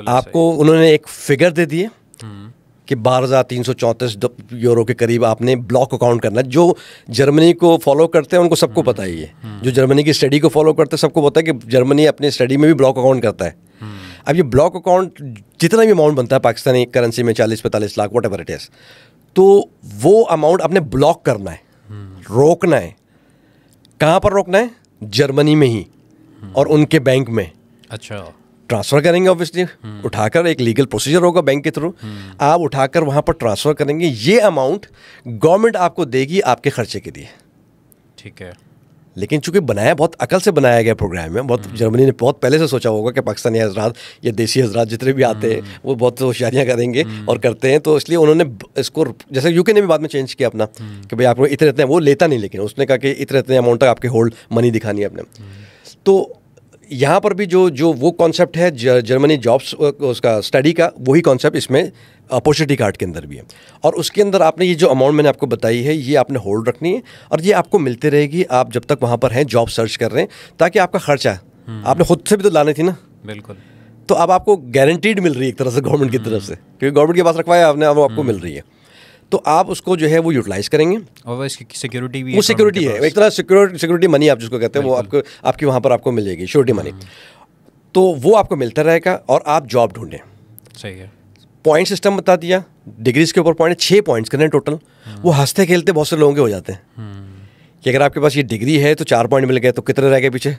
आपको उन्होंने एक फिगर दे दिए हम्म। कि बारह हज़ार तीन सौ चौंतीस यूरो के करीब आपने ब्लॉक अकाउंट करना जो जर्मनी को फॉलो करते हैं उनको सबको हम्म। पता ही है हम्म। जो जर्मनी की स्टडी को फॉलो करते हैं सबको पता है कि जर्मनी अपने स्टडी में भी ब्लॉक अकाउंट करता है अब ये ब्लॉक अकाउंट जितना भी अमाउंट बनता है पाकिस्तानी करेंसी में चालीस पैंतालीस lakh whatever it is तो वो अमाउंट आपने ब्लॉक करना है रोकना है कहाँ पर रोकना है जर्मनी में ही और उनके बैंक में अच्छा ट्रांसफर करेंगे ऑब्वियसली हम्म। उठाकर एक लीगल प्रोसीजर होगा बैंक के थ्रू हम्म। आप उठाकर वहाँ पर ट्रांसफर करेंगे ये अमाउंट गवर्नमेंट आपको देगी आपके खर्चे के लिए ठीक है लेकिन चूंकि बनाया बहुत अकल से बनाया गया प्रोग्राम है बहुत जर्मनी हम्म। ने बहुत पहले से सोचा होगा कि पाकिस्तानी हजरात या देसी हजरात जितने भी आते हैं वो बहुत होशियारियाँ करेंगे और करते हैं तो इसलिए उन्होंने इसको जैसे यूके ने भी बाद में चेंज किया अपना कि भाई आपको इतने इतने वो लेता नहीं लेकिन उसने कहा कि इतने इतने अमाउंट तक आपके होल्ड मनी दिखानी है अपने तो यहाँ पर भी जो जो वो कॉन्सेप्ट है जर्मनी जॉब्स उसका स्टडी का वही कॉन्सेप्ट इसमें अपॉर्चुनिटी कार्ड के अंदर भी है और उसके अंदर आपने ये जो अमाउंट मैंने आपको बताई है ये आपने होल्ड रखनी है और ये आपको मिलती रहेगी आप जब तक वहाँ पर हैं जॉब सर्च कर रहे हैं ताकि आपका खर्चा हम्म। आपने खुद से भी तो लाने थी ना बिल्कुल तो अब आपको गारंटीड मिल रही है एक तरह से गवर्नमेंट की तरफ से हम्म। क्योंकि गवर्नमेंट के पास रखवाया आपने अब आपको हम्म। मिल रही है तो आप उसको जो है वो यूटिलाइज करेंगे और इसकी सिक्योरिटी भी वो सिक्योरिटी है एक तरह सिक्योरिटी सिक्योरिटी मनी आप जिसको कहते हैं वो आपको आपकी वहाँ पर आपको मिल जाएगी श्योरिटी मनी तो वो आपको मिलता रहेगा और आप जॉब ढूंढें सही है पॉइंट सिस्टम बता दिया डिग्रीज के ऊपर पॉइंट छः पॉइंट्स करें टोटल हाँ। वो हंसते खेलते बहुत से लोगों के हो जाते हैं हाँ। कि अगर आपके पास ये डिग्री है तो चार पॉइंट मिल गए तो कितने रह गए पीछे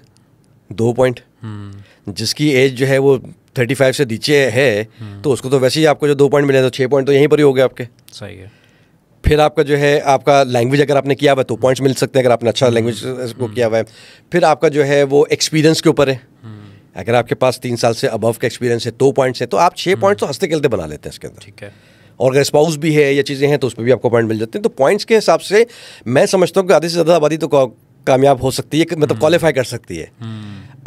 दो पॉइंट जिसकी एज जो है वो थर्टी फाइव से नीचे है हम्म। तो उसको तो वैसे ही आपको जो दो पॉइंट मिले तो छः पॉइंट तो यहीं पर ही हो गए आपके सही है फिर आपका जो है आपका लैंग्वेज अगर आपने किया हुआ है तो पॉइंट्स मिल सकते हैं अगर आपने अच्छा लैंग्वेज हम्म। को हम्म। किया हुआ है फिर आपका जो है वो एक्सपीरियंस के ऊपर है अगर आपके पास तीन साल से अबव का एक्सपीरियंस है तो पॉइंट्स है तो आप छः पॉइंट्स तो हंसते खेलते बना लेते हैं इसके अंदर ठीक है और अगर स्पाउस भी है या चीज़ें हैं तो उस पर भी आपको पॉइंट मिल जाते हैं तो पॉइंट्स के हिसाब से मैं समझता हूँ कि आधे से ज़्यादा आबादी तो कामयाब हो सकती है मतलब क्वालिफाई कर सकती है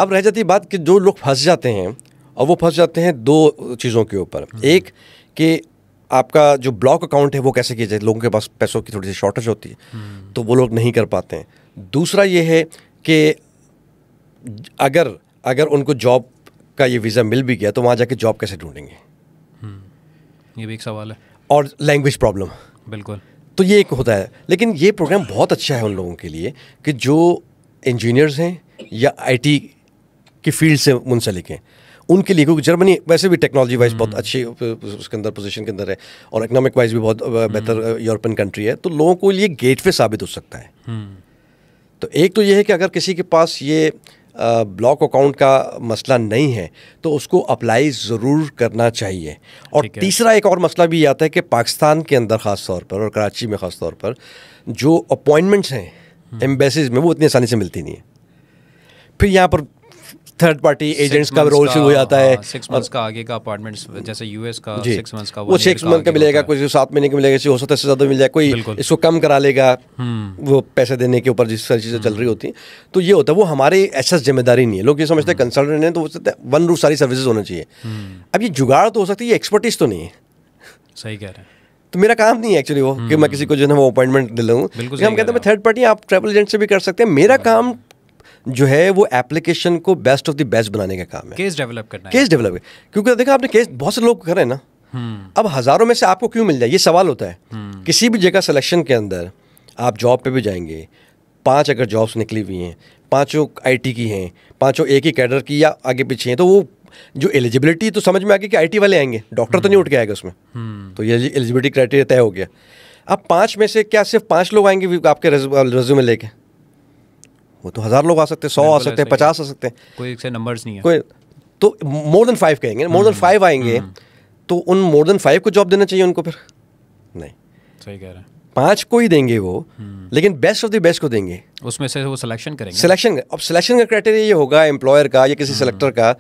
अब रह जाती बात कि जो लोग फंस जाते हैं और वो फंस जाते हैं दो चीज़ों के ऊपर हम्म। एक कि आपका जो ब्लॉक अकाउंट है वो कैसे किया जाए लोगों के पास पैसों की थोड़ी सी शॉर्टेज होती है हम्म। तो वो लोग नहीं कर पाते हैं दूसरा ये है कि अगर अगर उनको जॉब का ये वीज़ा मिल भी गया तो वहाँ जाके जॉब कैसे ढूंढेंगे हम्म। ये भी एक सवाल है और लैंग्वेज प्रॉब्लम बिल्कुल तो ये एक होता है लेकिन ये प्रोग्राम बहुत अच्छा है उन लोगों के लिए कि जो इंजीनियर्स हैं या आईटी की फील्ड से मुंसलिक हैं उनके लिए क्योंकि जर्मनी वैसे भी टेक्नोलॉजी वाइज बहुत हम्म। अच्छी उसके अंदर पोजीशन के अंदर है और इकोनॉमिक वाइज भी बहुत बेहतर यूरोपियन कंट्री है तो लोगों को लिए वे साबित हो सकता है हम्म। तो एक तो यह है कि अगर किसी के पास ये ब्लॉक अकाउंट का मसला नहीं है तो उसको अप्लाई ज़रूर करना चाहिए और तीसरा एक और मसला भी आता है कि पाकिस्तान के अंदर ख़ास तौर पर और कराची में ख़ास तौर पर जो अपॉइंटमेंट्स हैं एम्बेसीज हम्म। में वो इतनी आसानी से मिलती नहीं है फिर यहाँ पर थर्ड पार्टी एजेंट्स का रोल शुरू हो जाता हाँ, है सिक्स मंथ्स का आगे का अपार्टमेंट्स जैसे यूएस का सिक्स मंथ्स का वो सिक्स मंथ का मिलेगा कुछ सात महीने का मिलेगा हो सकता है ज़्यादा मिल जाए कोई इसको कम करा लेगा हम्म। वो पैसे देने के ऊपर जिस सारी चीज़ें चल रही हम्म। होती तो ये होता है वो हमारे ऐसा जिम्मेदारी नहीं है लोग ये समझते हैं कंसल्टेंट हम्म। है तो हो सकता वन रूफ सारी सर्विसेज होना चाहिए अब ये जुगाड़ तो हो सकती है ये एक्सपर्टीज तो नहीं है सही कह रहे हैं तो मेरा काम नहीं है एक्चुअली वो कि मैं किसी को जो है वो अपॉइंटमेंट दिलाऊँ हम कहते हैं थर्ड पार्टी आप ट्रैवल एजेंट से भी कर सकते हैं मेरा काम जो है वो एप्लीकेशन को बेस्ट ऑफ द बेस्ट बनाने का काम है केस डेवलप करना केस डेवलप क्योंकि देखा आपने केस बहुत से लोग कर रहे हैं ना हम्म। अब हज़ारों में से आपको क्यों मिल जाए ये सवाल होता है हम्म। किसी भी जगह सिलेक्शन के अंदर आप जॉब पे भी जाएंगे पांच अगर जॉब्स निकली हुई हैं पांचों आईटी की हैं पांचों एक ही कैडर की या आगे पीछे हैं तो वो जो एलिजिबिलिटी तो समझ में आ गई कि आईटी वाले आएंगे डॉक्टर तो नहीं हम्म। उठ के आएगा उसमें तो ये एलिजिबिलिटी क्राइटेरिया तय हो गया अब पाँच में से क्या सिर्फ पाँच लोग आएंगे आपके रेज्यूमे लेके वो तो हज़ार लोग आ सकते हैं सौ आ सकते हैं पचास आ सकते हैं कोई से नंबर्स नहीं है कोई तो मोर देन फाइव कहेंगे मोर देन फाइव आएंगे हम्म। तो उन मोर देन फाइव को जॉब देना चाहिए उनको फिर नहीं सही कह रहे हैं पांच को ही देंगे वो हम्म। लेकिन बेस्ट ऑफ द बेस्ट को देंगे उसमें से वो सिलेक्शन करेंगे सिलेक्शन अब सिलेक्शन का क्राइटेरिया ये होगा एम्प्लॉयर का या किसी सेलेक्टर हम्म। का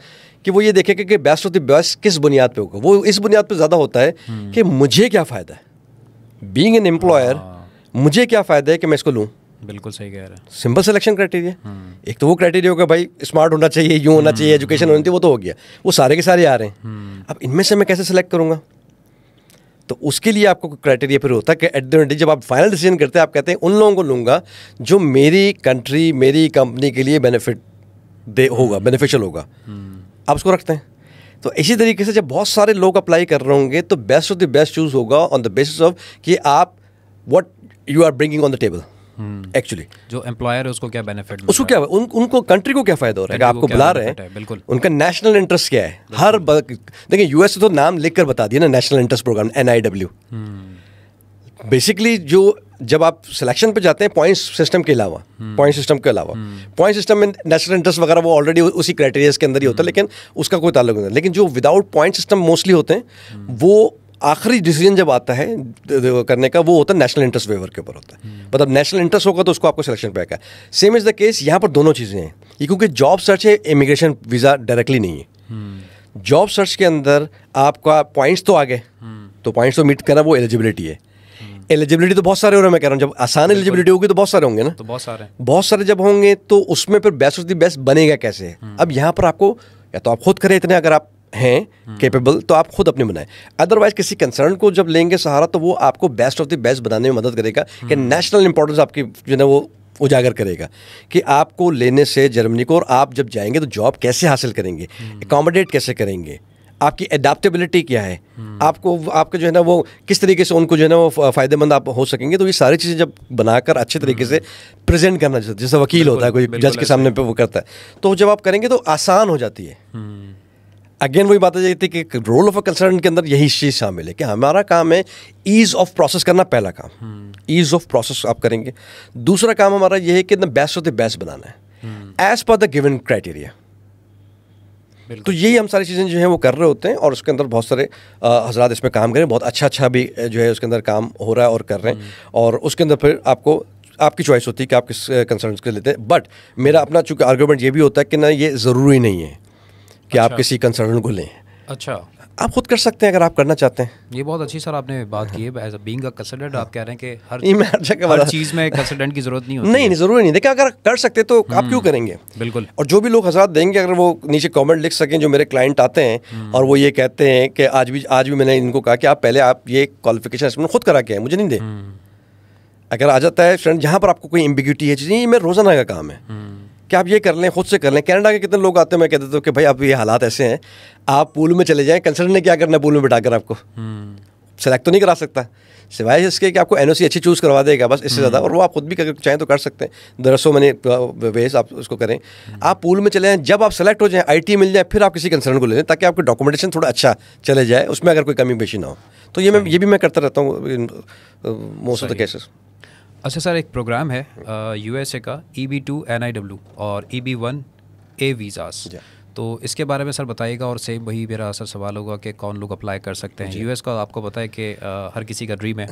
कि वो ये देखेगा कि बेस्ट ऑफ द बेस्ट किस बुनियाद पे होगा वो इस बुनियाद पे ज़्यादा होता है कि मुझे क्या फ़ायदा है बींग एन एम्प्लॉयर मुझे क्या फ़ायदा है कि मैं इसको लूँ बिल्कुल सही कह रहे हैं सिंपल सिलेक्शन क्राइटेरिया एक तो वो क्राइटेरिया होगा भाई स्मार्ट होना चाहिए यूँ होना चाहिए एजुकेशन होनी चाहिए वो तो हो गया वो सारे के सारे आ रहे हैं अब इनमें से मैं कैसे सिलेक्ट करूँगा तो उसके लिए आपको क्राइटेरिया फिर होता है कि एट द एंड जब आप फाइनल डिसीजन करते हैं आप कहते हैं उन लोगों को लूँगा जो मेरी कंट्री मेरी कंपनी के लिए बेनिफिट दे होगा बेनिफिशियल होगा आप उसको रखते हैं तो इसी तरीके से जब बहुत सारे लोग अप्लाई कर रहे होंगे तो best of the best choose होगा ऑन द बेसिस ऑफ कि आप what you are bringing on the table actually hmm. जो एम्प्लॉयर है उसको क्या बेनिफिट उसको क्या उन, उनको कंट्री को क्या फायदा हो रहा है आपको बुला रहे हैं बिल्कुल उनका नेशनल इंटरेस्ट क्या है हर देखिए यूएस तो नाम लिख कर बता दिया ना national interest program N I W basically जो जब आप सिलेक्शन पे जाते हैं पॉइंट सिस्टम के अलावा पॉइंट सिस्टम हम्म। के अलावा पॉइंट सिस्टम हम्म। में नेशनल इंटरेस्ट वगैरह वो ऑलरेडी उसी क्राइटेरियाज के अंदर ही होता है लेकिन उसका कोई ताल्लुक नहीं लेकिन जो विदाउट पॉइंट सिस्टम मोस्टली होते हैं वो आखिरी डिसीजन जब आता है करने का वो होता है नेशनल इंटरेस्ट वेवर के ऊपर होता है हम्म। मतलब नेशनल इंटरेस्ट होगा तो उसको आपको सिलेक्शन पैक है सेम इज़ द केस यहाँ पर दोनों चीज़ें हैं ये क्योंकि जॉब सर्च है इमिग्रेशन वीज़ा डायरेक्टली नहीं है जॉब हम्म। सर्च के अंदर आपका पॉइंट्स तो आ गए हम्म। तो पॉइंट्स तो मीट करना वो एलिजिबिलिटी है एलिजिबिलिटी तो बहुत सारे हो रहे हैं मैं कह रहा हूँ जब आसान एलिजिबिलिटी होगी तो बहुत सारे होंगे ना तो बहुत सारे बहुत सारे जब होंगे तो उसमें फिर बेस्ट ऑफ द बेस्ट बनेगा कैसे अब यहाँ पर आपको या तो आप खुद करें इतने अगर आप हैं कैपेबल तो आप खुद अपने बनाएं अदरवाइज किसी कंसर्न को जब लेंगे सहारा तो वो आपको बेस्ट ऑफ द बेस्ट बनाने में मदद करेगा कि नेशनल हम्म। इंपॉर्टेंस आपकी जो है वो उजागर करेगा कि आपको लेने से जर्मनी को और आप जब जाएंगे तो जॉब कैसे हासिल करेंगे एकोमोडेट हम्म। कैसे करेंगे आपकी अडाप्टेबिलिटी क्या है हम्म। आपको आपके जो है ना वो किस तरीके से उनको जो है ना वो फ़ायदेमंद आप हो सकेंगे तो ये सारी चीज़ें जब बनाकर अच्छे तरीके से प्रेजेंट करना जैसे वकील होता है कोई जज के सामने पे वो करता है तो जब आप करेंगे तो आसान हो जाती है अगेन वही बात आ जाती है कि रोल ऑफ अ कंसल्टेंट के अंदर यही चीज़ शामिल है कि हमारा काम है ईज़ ऑफ प्रोसेस करना पहला काम ईज़ ऑफ प्रोसेस आप करेंगे दूसरा काम हमारा यह है कि इतना बेस्ट द बेस्ट बनाना है as per the given criteria तो यही हम सारी चीज़ें जो हैं वो कर रहे होते हैं और उसके अंदर बहुत सारे हजरात इसमें काम करें बहुत अच्छा अच्छा भी जो है उसके अंदर काम हो रहा है और कर रहे हैं हम्म। और उसके अंदर फिर आपको आपकी चॉइस होती है कि आप किस कंसर्न के लेते हैं बट मेरा अपना चूंकि आर्ग्यूमेंट ये भी होता है कि ना ये ज़रूरी नहीं है कि आप अच्छा। किसी कंसर्न को लें अच्छा आप खुद कर सकते हैं अगर आप करना चाहते हैं ये बहुत अच्छी सर आपने बात की है एज बीइंग अ कंसल्टेंट आप कह रहे हैं कि हर जगह हर चीज़ में कंसल्टेंट की जरूरत नहीं होती नहीं नहीं जरूरी नहीं देखिए अगर कर सकते तो आप क्यों हम्म, करेंगे बिल्कुल और जो भी लोग हजरात देंगे अगर वो नीचे कमेंट लिख सकें जो मेरे क्लाइंट आते हैं हम्म। और वो ये कहते हैं कि आज भी आज भी मैंने इनको कहा कि आप पहले आप ये क्वालिफिकेशन खुद करा के मुझे नहीं दे हम्म। अगर आ जाता है फ्रेंड जहाँ पर आपको कोई एम्बिग्यूटी है चीज़ें ये मेरे रोज़ाना का काम है कि आप ये कर लें खुद से कर लें कनाडा के कितने लोग आते हैं मैं कह देता हूँ तो कि भाई आप ये हालात ऐसे हैं आप पूल में चले जाएँ कंसल्टेंट ने क्या करना है पूल में बिठाकर आपको सेलेक्ट हम्म। तो नहीं करा सकता सिवाय इसके कि आपको एन अच्छी चूज़ करवा देगा बस इससे ज़्यादा हम्म। और वो आप खुद भी अगर चाहें तो कर सकते हैं दरअसल मैंने वेज आप उसको करें हम्म। आप पूल में चले जाएँ जब आप सेलेक्ट हो जाएँ आई मिल जाए फिर आप किसी कंसर्न को ले लें ताकि आपका डॉक्यूमेंटेशन थोड़ा अच्छा चले जाए उसमें अगर कोई कमी पेशी ना हो तो ये मैं ये भी मैं करता रहता हूँ मोस्ट ऑफ द केसेस अच्छा सर एक प्रोग्राम है यू एस ए का E B two N I W और E B one A visas तो इसके बारे में सर बताइएगा और सेम वही मेरा सर सवाल होगा कि कौन लोग अप्लाई कर सकते हैं यूएस का आपको पता है कि हर किसी का ड्रीम है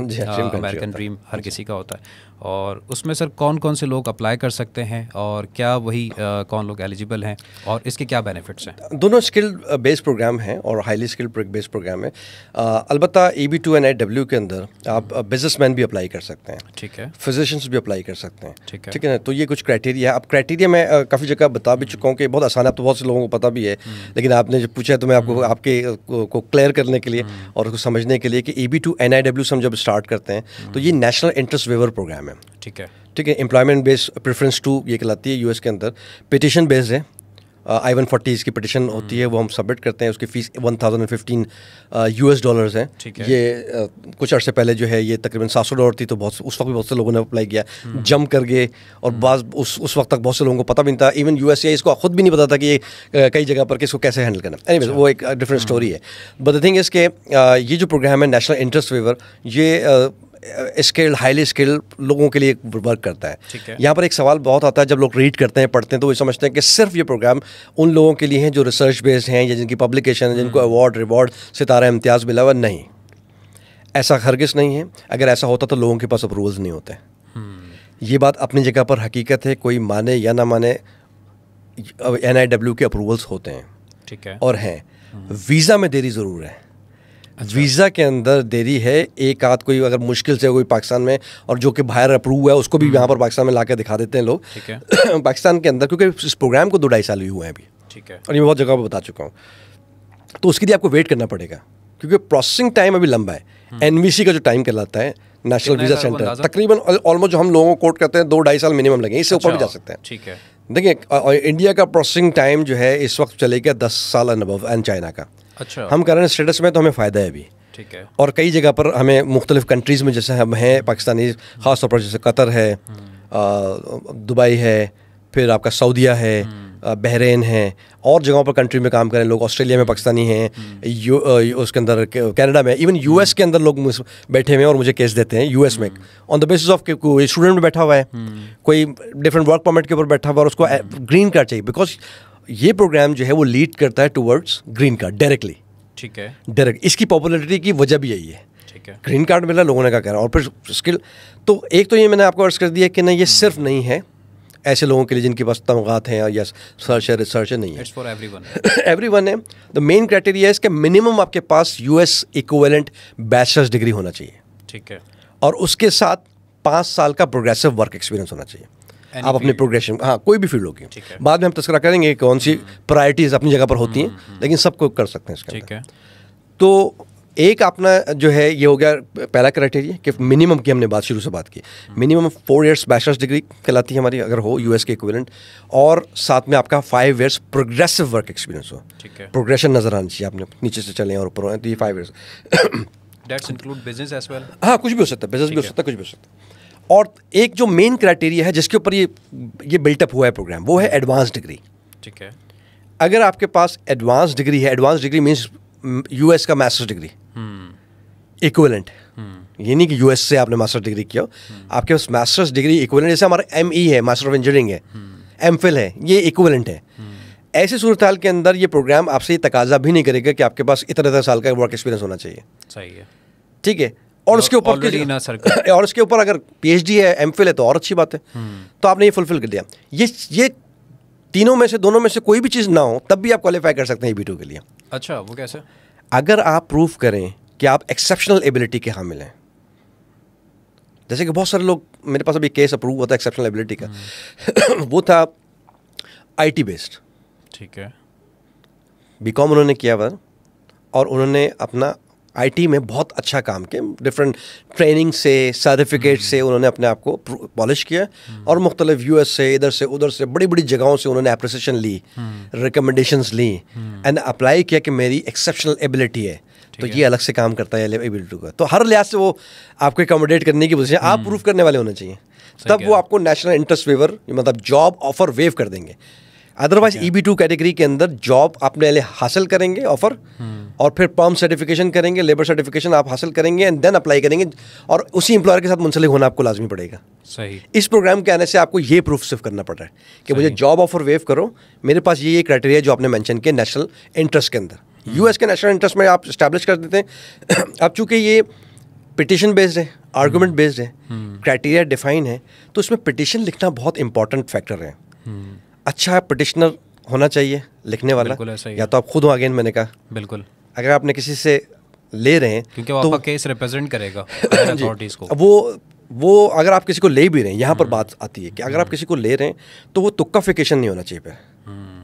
अमेरिकन ड्रीम हर किसी का होता है और उसमें सर कौन कौन से लोग अप्लाई कर सकते हैं और क्या वही आ, कौन लोग एलिजिबल हैं और इसके क्या बेनिफिट्स हैं दोनों स्किल बेस्ड प्रोग्राम हैं और हाईली स्किल बेस्ड प्रोग्राम है अलबत् A B two N I W के अंदर आप मैन भी अप्लाई कर सकते हैं ठीक है फिजिशंस भी अप्लाई कर सकते हैं ठीक है ठीक है ना तो ये कुछ क्राइटेरिया है अब क्राइटेरिया मैं काफ़ी जगह बता भी चुका हूँ कि बहुत आसान है आप तो बहुत से लोगों को पता भी है हम्म। लेकिन आपने जब पूछा तो मैं आपको हम्म। आपके को क्लियर करने के लिए हम्म। और उसको समझने के लिए कि A B two N I W से हम जब स्टार्ट करते हैं तो ये नेशनल इंटरेस्ट वेवर प्रोग्राम है मैम ठीक है ठीक है एम्प्लॉयमेंट बेस्ड प्रेफरेंस टू ये कहलाती है यूएस के अंदर पिटिशन बेस्ड है आई वन फोर्टी इसकी पिटिशन होती है वो हम सबमिट करते हैं उसकी fees one thousand fifteen U S dollars है ये uh, कुछ अर्से पहले जो है ये तकरीबन सात सौ डॉलर थी तो बहुत उस वक्त भी बहुत से लोगों ने अप्लाई किया जम हम्म। कर गए और हम्म। बाद उस उस वक्त तक बहुत से लोगों को पता भी नहीं था इवन यू एस ए इसको खुद भी नहीं पता था कि ये कई जगह पर किसको कैसे हैंडल करना एनी anyway, अच्छा। वो एक डिफरेंट स्टोरी हम्म। है बट द थिंग इसके ये जो प्रोग्राम है नेशनल इंटरेस्ट वेवर ये uh, स्किल्ड हाईली स्किल्ड लोगों के लिए वर्क करता है, है। यहाँ पर एक सवाल बहुत आता है जब लोग रीड करते हैं पढ़ते हैं तो वो समझते हैं कि सिर्फ ये प्रोग्राम उन लोगों के लिए हैं जो रिसर्च बेस्ड हैं या जिनकी पब्लिकेशन है जिनको अवार्ड हम्म। रिवॉर्ड सितारा इम्तियाज़ मिला हुआ नहीं ऐसा हरगिज़ नहीं है अगर ऐसा होता तो लोगों के पास अब रूल्स नहीं होते हम्म। ये बात अपनी जगह पर हकीकत है कोई माने या ना माने एन के अप्रूवल्स होते हैं ठीक है और हैं वीज़ा हम्म। में देरी ज़रूर है अच्छा। वीज़ा के अंदर देरी है एक आध कोई अगर मुश्किल से कोई पाकिस्तान में और जो कि बाहर अप्रूव है उसको भी हम्म। यहाँ पर पाकिस्तान में ला के दिखा देते हैं लोग पाकिस्तान के अंदर क्योंकि इस प्रोग्राम को दो ढाई साल हुए हैं अभी ठीक है और ये बहुत जगह पर बता चुका हूँ तो उसके लिए आपको वेट करना पड़ेगा क्योंकि प्रोसेसिंग टाइम अभी लंबा है एन हम्म। का जो टाइम कहलाता है नेशनल वीज़ा सेंटर तकरीबन ऑलमोस्ट जो हम लोगों को कोट करते हैं दो ढाई साल मिनिमम लगे इससे ऊपर भी अच्छा, जा सकते हैं ठीक है देखिए इंडिया का प्रोसेसिंग टाइम जो है इस वक्त चलेगा दस साल एंड एंड चाइना का अच्छा हम कर रहे हैं स्टेटस में तो हमें फ़ायदा है अभी ठीक है और कई जगह पर हमें मुख्तलिफ कंट्रीज़ में जैसे हम हैं पाकिस्तानी ख़ास तौर पर जैसे कतर है हम्म। दुबई है फिर आपका सऊदिया है हम्म। बहरेन है और जगहों पर कंट्री में काम करें लोग ऑस्ट्रेलिया में पाकिस्तानी हैं हम्म। उसके अंदर कनाडा में इवन यूएस के अंदर लोग बैठे हुए हैं और मुझे केस देते हैं यूएस में on the basis of student में बैठा हुआ है कोई डिफरेंट वर्क परमिट के ऊपर बैठा हुआ है और उसको ग्रीन कार्ड चाहिए बिकॉज ये प्रोग्राम जो है वो लीड करता है टूवर्ड्स ग्रीन कार्ड डायरेक्टली ठीक है डायरेक्ट इसकी पॉपुलरिटी की वजह भी यही है ठीक है ग्रीन कार्ड मिला लोगों ने क्या करा और फिर स्किल तो एक तो ये मैंने आपको अर्ज कर दिया कि ना ये हम्म। सिर्फ नहीं है ऐसे लोगों के लिए जिनके पास तमगात हैं या सर्च है रिसर्च नहीं है एवरी वन है द मेन क्राइटेरिया इसके मिनिमम आपके पास U S equivalent bachelor's degree होना चाहिए ठीक है और उसके साथ पाँच साल का प्रोग्रेसिव वर्क एक्सपीरियंस होना चाहिए आप अपने प्रोग्रेशन हाँ कोई भी फील्ड होगी बाद में हम तस्करा करेंगे कौन सी प्रायरिटीज़ अपनी जगह पर होती हैं हम्म, हम्म। लेकिन सबको कर सकते हैं ठीक है तो एक अपना जो है ये हो गया पहला क्राइटेरिया कि मिनिमम की हमने बात शुरू से बात की minimum four years bachelor's degree कहलाती है हमारी अगर हो यूएस के इक्विवेलेंट और साथ में आपका five years progressive work experience हो प्रोग्रेशन नजर आनी चाहिए आपने नीचे से चले और ऊपर हो तो ये five years that's include business as well हाँ कुछ भी हो सकता है बिजनेस भी हो सकता है कुछ भी हो सकता है और एक जो मेन क्राइटेरिया है जिसके ऊपर ये ये बिल्टअप हुआ है प्रोग्राम वो है एडवांस डिग्री ठीक है अगर आपके पास एडवांस डिग्री है एडवांस डिग्री मीन्स यूएस का मास्टर्स डिग्री इक्वलेंट ये नहीं कि यूएस से आपने मास्टर्स डिग्री किया हम्म। आपके पास मास्टर्स डिग्री इक्वलेंट जैसे हमारा एम ई e है मास्टर ऑफ इंजीनियरिंग है एम हम्म। फिल है ये इक्वलेंट है हम्म। ऐसे सूरत के अंदर ये प्रोग्राम आपसे ये तकाजा भी नहीं करेगा कि आपके पास इतना इतना साल का वर्क एक्सपीरियंस होना चाहिए सही है ठीक है और उसके ऊपर और उसके ऊपर अगर पी है एम है तो और अच्छी बात है hmm. तो आपने ये फुलफिल कर दिया ये ये तीनों में से दोनों में से कोई भी चीज़ ना हो तब भी आप क्वालिफाई कर सकते हैं बी टू के लिए अच्छा वो कैसे अगर आप प्रूव करें कि आप एक्सेप्शनल एबिलिटी के हामिल हैं जैसे कि बहुत सारे लोग मेरे पास अभी केस अप्रूव हुआ था एक्सेप्शनल एबिलिटी का hmm. वो था आईटी बेस्ड ठीक है बीकॉम उन्होंने किया हुआ और उन्होंने अपना आईटी में बहुत अच्छा काम किया डिफरेंट ट्रेनिंग से सर्टिफिकेट से उन्होंने अपने आप को पॉलिश किया और मुख्तलिफ यू से इधर से उधर से बड़ी बड़ी जगहों से उन्होंने अप्रिसिएशन ली रिकमेंडेशंस ली एंड अप्लाई किया कि मेरी एक्सेप्शनल एबिलिटी है तो ये अलग से काम करता है एबिलिटी का तो हर लिहाज से वो आपको एकोमोडेट करने की वजह आप प्रूव हम्म। करने वाले होने चाहिए तब वो आपको नेशनल इंटरेस्ट वेवर मतलब जॉब ऑफर वेव कर देंगे otherwise E B two category के अंदर जॉब आप पहले हासिल करेंगे ऑफर hmm. और फिर पर्म सर्टिफिकेशन करेंगे लेबर सर्टिफिकेशन आप हासिल करेंगे एंड देन अप्लाई करेंगे और उसी इंप्लॉयर के साथ मुंसलिक होना आपको लाजमी पड़ेगा सही इस प्रोग्राम के आने से आपको ये प्रूफ सिर्फ करना पड़ रहा है कि मुझे जॉब ऑफर वेव करो मेरे पास ये ये क्राइटेरिया जो आपने मैंशन किया नेशनल इंटरेस्ट के अंदर यूएस hmm. के नेशनल इंटरेस्ट में आप स्टैब्लिश कर देते हैं अब चूंकि ये पिटिशन बेस्ड है आर्गूमेंट बेस्ड hmm. है क्राइटेरिया डिफाइन है तो इसमें पिटिशन लिखना बहुत इंपॉर्टेंट फैक्टर है अच्छा पटिशनर होना चाहिए लिखने वाला या तो आप खुद हो अगेन मैंने कहा बिल्कुल अगर आपने किसी से ले रहे हैं क्योंकि तो, केस रिप्रेजेंट करेगा अथॉरिटीज को वो वो अगर आप किसी को ले भी रहे हैं यहाँ पर हम्म। बात आती है कि अगर आप किसी को ले रहे हैं तो वो फिकेशन नहीं होना चाहिए हम्म।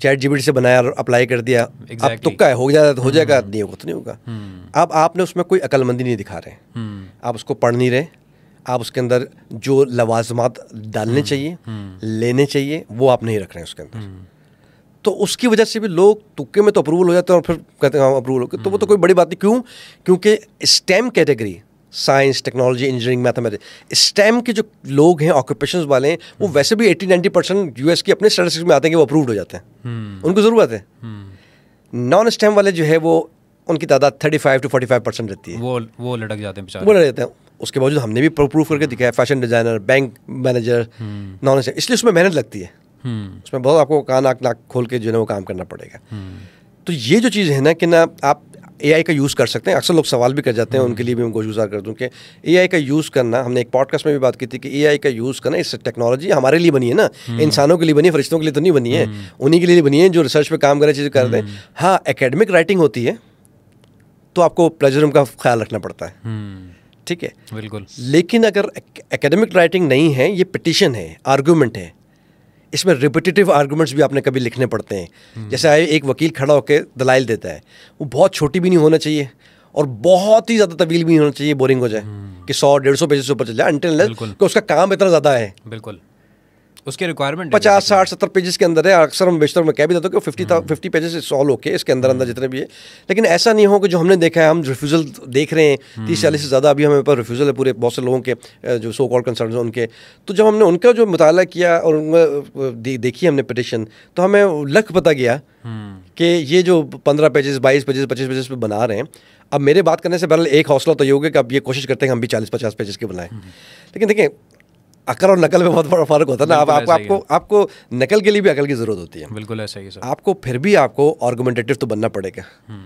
चैट जीबीटी से बनाया और अप्लाई कर दिया exactly. अब तुक्का है हो जाएगा हो जाएगा हम्म। नहीं होगा तो नहीं होगा अब आपने उसमें कोई अकलमंदी नहीं दिखा रहे आप उसको पढ़ नहीं रहे आप उसके अंदर जो लवाजमात डालने हम्म, चाहिए हम्म। लेने चाहिए वो आप नहीं रख रहे हैं उसके अंदर हम्म। तो उसकी वजह से भी लोग तुक्के में तो अप्रूवल हो जाते हैं और फिर कहते हैं अप्रूवल हाँ, हो गए तो वो तो कोई बड़ी बात नहीं क्यों क्योंकि STEM category science technology engineering mathematics STEM के जो लोग हैं ऑक्यूपेशन वाले हैं वो वैसे भी एट्टी नाइन्टी परसेंट यूएस की अपने स्टैटिस्टिक्स में आते हैं कि वो अप्रूव्ड हो जाते हैं उनको ज़रूरत है नॉन स्टेम वाले जो है वो उनकी तादाद thirty five to forty five percent रहती है वो वो लटक जाते हैं वो लड़ जाते हैं उसके बावजूद हमने भी प्रूफ करके दिखाया fashion designer bank manager non इसलिए उसमें मेहनत लगती है हम्म। उसमें बहुत आपको कान आक नाक खोल के जो है वो काम करना पड़ेगा हम्म। तो ये जो चीज़ है ना कि ना आप ए का यूज़ कर सकते हैं अक्सर लोग सवाल भी कर जाते हैं हम्म। उनके लिए भी मैं गुजार कर दूँ कि ए का यूज़ करना हमने एक पॉडकास्ट में भी बात की थी कि ए का यूज़ करना इस टेक्नोलॉजी हमारे लिए बनी है ना इंसानों के लिए बनी है फरिश्तों के लिए तो नहीं बनी है उन्हीं के लिए बनी है जो रिसर्च पर काम करें चीज़ें कर दें हाँ एकेडमिक राइटिंग होती है तो आपको प्लेजरिज्म का ख्याल रखना पड़ता है हम्म। ठीक है बिल्कुल लेकिन अगर एकेडमिक राइटिंग नहीं है ये पिटिशन है आर्गूमेंट है इसमें रिपीटेटिव आर्गूमेंट्स भी आपने कभी लिखने पड़ते हैं हम्म। जैसे एक वकील खड़ा होकर दलाइल देता है वो बहुत छोटी भी नहीं होना चाहिए और बहुत ही ज़्यादा तवील भी नहीं होना चाहिए बोरिंग हो जाए हम्म। कि सौ डेढ़ सौ पेजेस से ऊपर चल जाए उसका काम इतना ज़्यादा है बिल्कुल उसके रिक्वायरमेंट पचास साठ सत्तर पेजेस के अंदर है अक्सर हम बेशतर में कह भी देता हूँ कि फिफ्टी फिफ्टी पेजेस सॉल्व होके इसके अंदर अंदर जितने भी है लेकिन ऐसा नहीं हो कि जो हमने देखा है हम रिफ्यूज़ल देख रहे हैं तीस हम्म। चालीस से ज़्यादा अभी हमारे पास रिफ्यूज़ल है पूरे बहुत से लोगों के जो सो कॉल कंसर्न उनके तो जब हमने उनका जो मुताला किया और देखी हमने पटिशन तो हमें लक पता गया हम्म। कि ये जो पंद्रह पेजेस बाईस पेजेस पच्चीस पेजेस पे बना रहे हैं अब मेरे बात करने से पहले एक हौसला तो ये होगा कि अब ये कोशिश करते हैं हम भी चालीस पचास पेजेस के बनाएं हम्म। लेकिन देखें अकल और नकल में बहुत बड़ा फर्क होता है ना आप आपको आपको आपको नकल के लिए भी अकल की ज़रूरत होती है बिल्कुल ऐसा ही सर आपको फिर भी आपको ऑर्गोमेंटेटिव तो बनना पड़ेगा हम्म।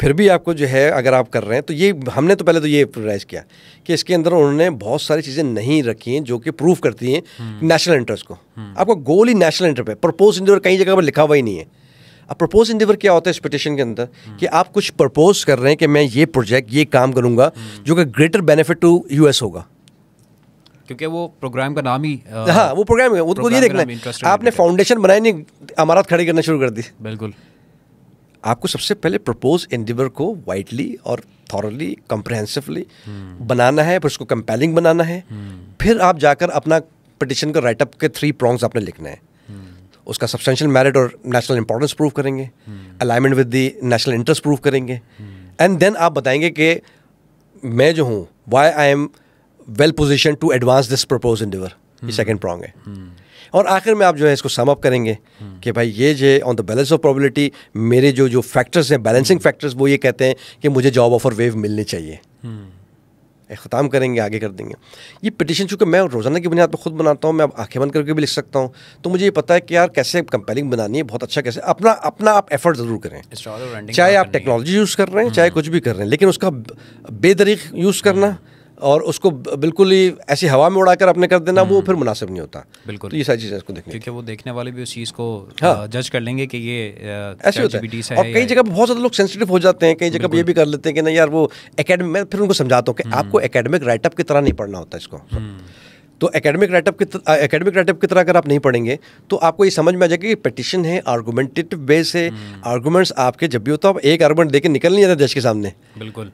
फिर भी आपको जो है अगर आप कर रहे हैं तो ये हमने तो पहले तो ये राइज किया कि इसके अंदर उन्होंने बहुत सारी चीज़ें नहीं रखी हैं जो कि प्रूफ करती हैं नेशनल हम्म। इंटरेस्ट को हम्म। आपका गोल ही नेशनल इंटरेस्ट है प्रपोज इंडिवर कई जगह पर लिखा हुआ ही नहीं है अब प्रपोज इंडिवर क्या होता है इस पिटिशन के अंदर कि आप कुछ प्रपोज कर रहे हैं कि मैं ये प्रोजेक्ट ये काम करूँगा जो कि ग्रेटर बेनिफिट टू यूएस होगा क्योंकि वो प्रोग्राम का नाम ही आ, हाँ वो प्रोग्राम है उनको ये देखना आपने फाउंडेशन बनाई नहीं अमारात खड़ी करना शुरू कर दी बिल्कुल आपको सबसे पहले प्रपोज एंडिवर को वाइडली और थॉरली कम्प्रहेंसिवली हम्म। बनाना है फिर उसको कंपेलिंग बनाना है हम्म। फिर आप जाकर अपना पटिशन का राइटअप के थ्री प्रॉन्ग्स आपने लिखना है हम्म। उसका सब्सटेंशियल मेरिट और नेशनल इंपॉर्टेंस प्रूव करेंगे alignment with the national interest prove करेंगे एंड देन आप बताएंगे कि मैं जो हूँ why I am well position to advance this propose endeavour ये सेकेंड प्रॉन्ग है hmm. और आखिर में आप जो है इसको सम अप करेंगे hmm. कि भाई ये जो on the balance of probability मेरे जो जो फैक्टर्स हैं बैलेंसिंग फैक्टर्स hmm. वो ये कहते हैं कि मुझे जॉब ऑफर वेव मिलनी चाहिए अख्ताम करेंगे आगे कर देंगे ये पिटिशन चूंकि मैं रोज़ाना की बुनियाद पर खुद बनाता हूँ मैं अब आंखें बंद करके भी लिख सकता हूँ तो मुझे ये पता है कि यार कैसे कंपेलिंग बनानी है बहुत अच्छा कैसे अपना अपना आप एफर्ट ज़रूर करें चाहे आप टेक्नोलॉजी यूज़ कर रहे हैं चाहे कुछ भी कर रहे हैं लेकिन उसका बेदरीक यूज़ करना और उसको बिल्कुल ही ऐसी हवा में उड़ाकर आपने कर देना वो हम्म। फिर मुनासिब नहीं होता बिल्कुल तो ये सारी चीज़ें इसको देखने क्योंकि वो देखने वाले भी उस चीज़ को हाँ। जज कर लेंगे कि ये ऐसे होता है और कई जगह बहुत ज़्यादा लोग सेंसिटिव हो जाते हैं कई जगह ये भी कर लेते हैं कि नहीं यार वो एकेडमिक मैं फिर उनको समझाता हूँ कि हम्म। आपको एकेडमिक राइटअप की तरह नहीं पढ़ना होता इसको हम्म। तो एकेडमिक राइटअप की एकेडमिक राइटअप की तरह अगर आप नहीं पढ़ेंगे तो आपको ये समझ में आ जाएगा कि पटिशन है आर्गूमेंटेटिव बेस है आर्गूमेंट्स आपके जब भी होता है आप एक आर्गूमेंट देकर निकल नहीं जाता जज के सामने बिल्कुल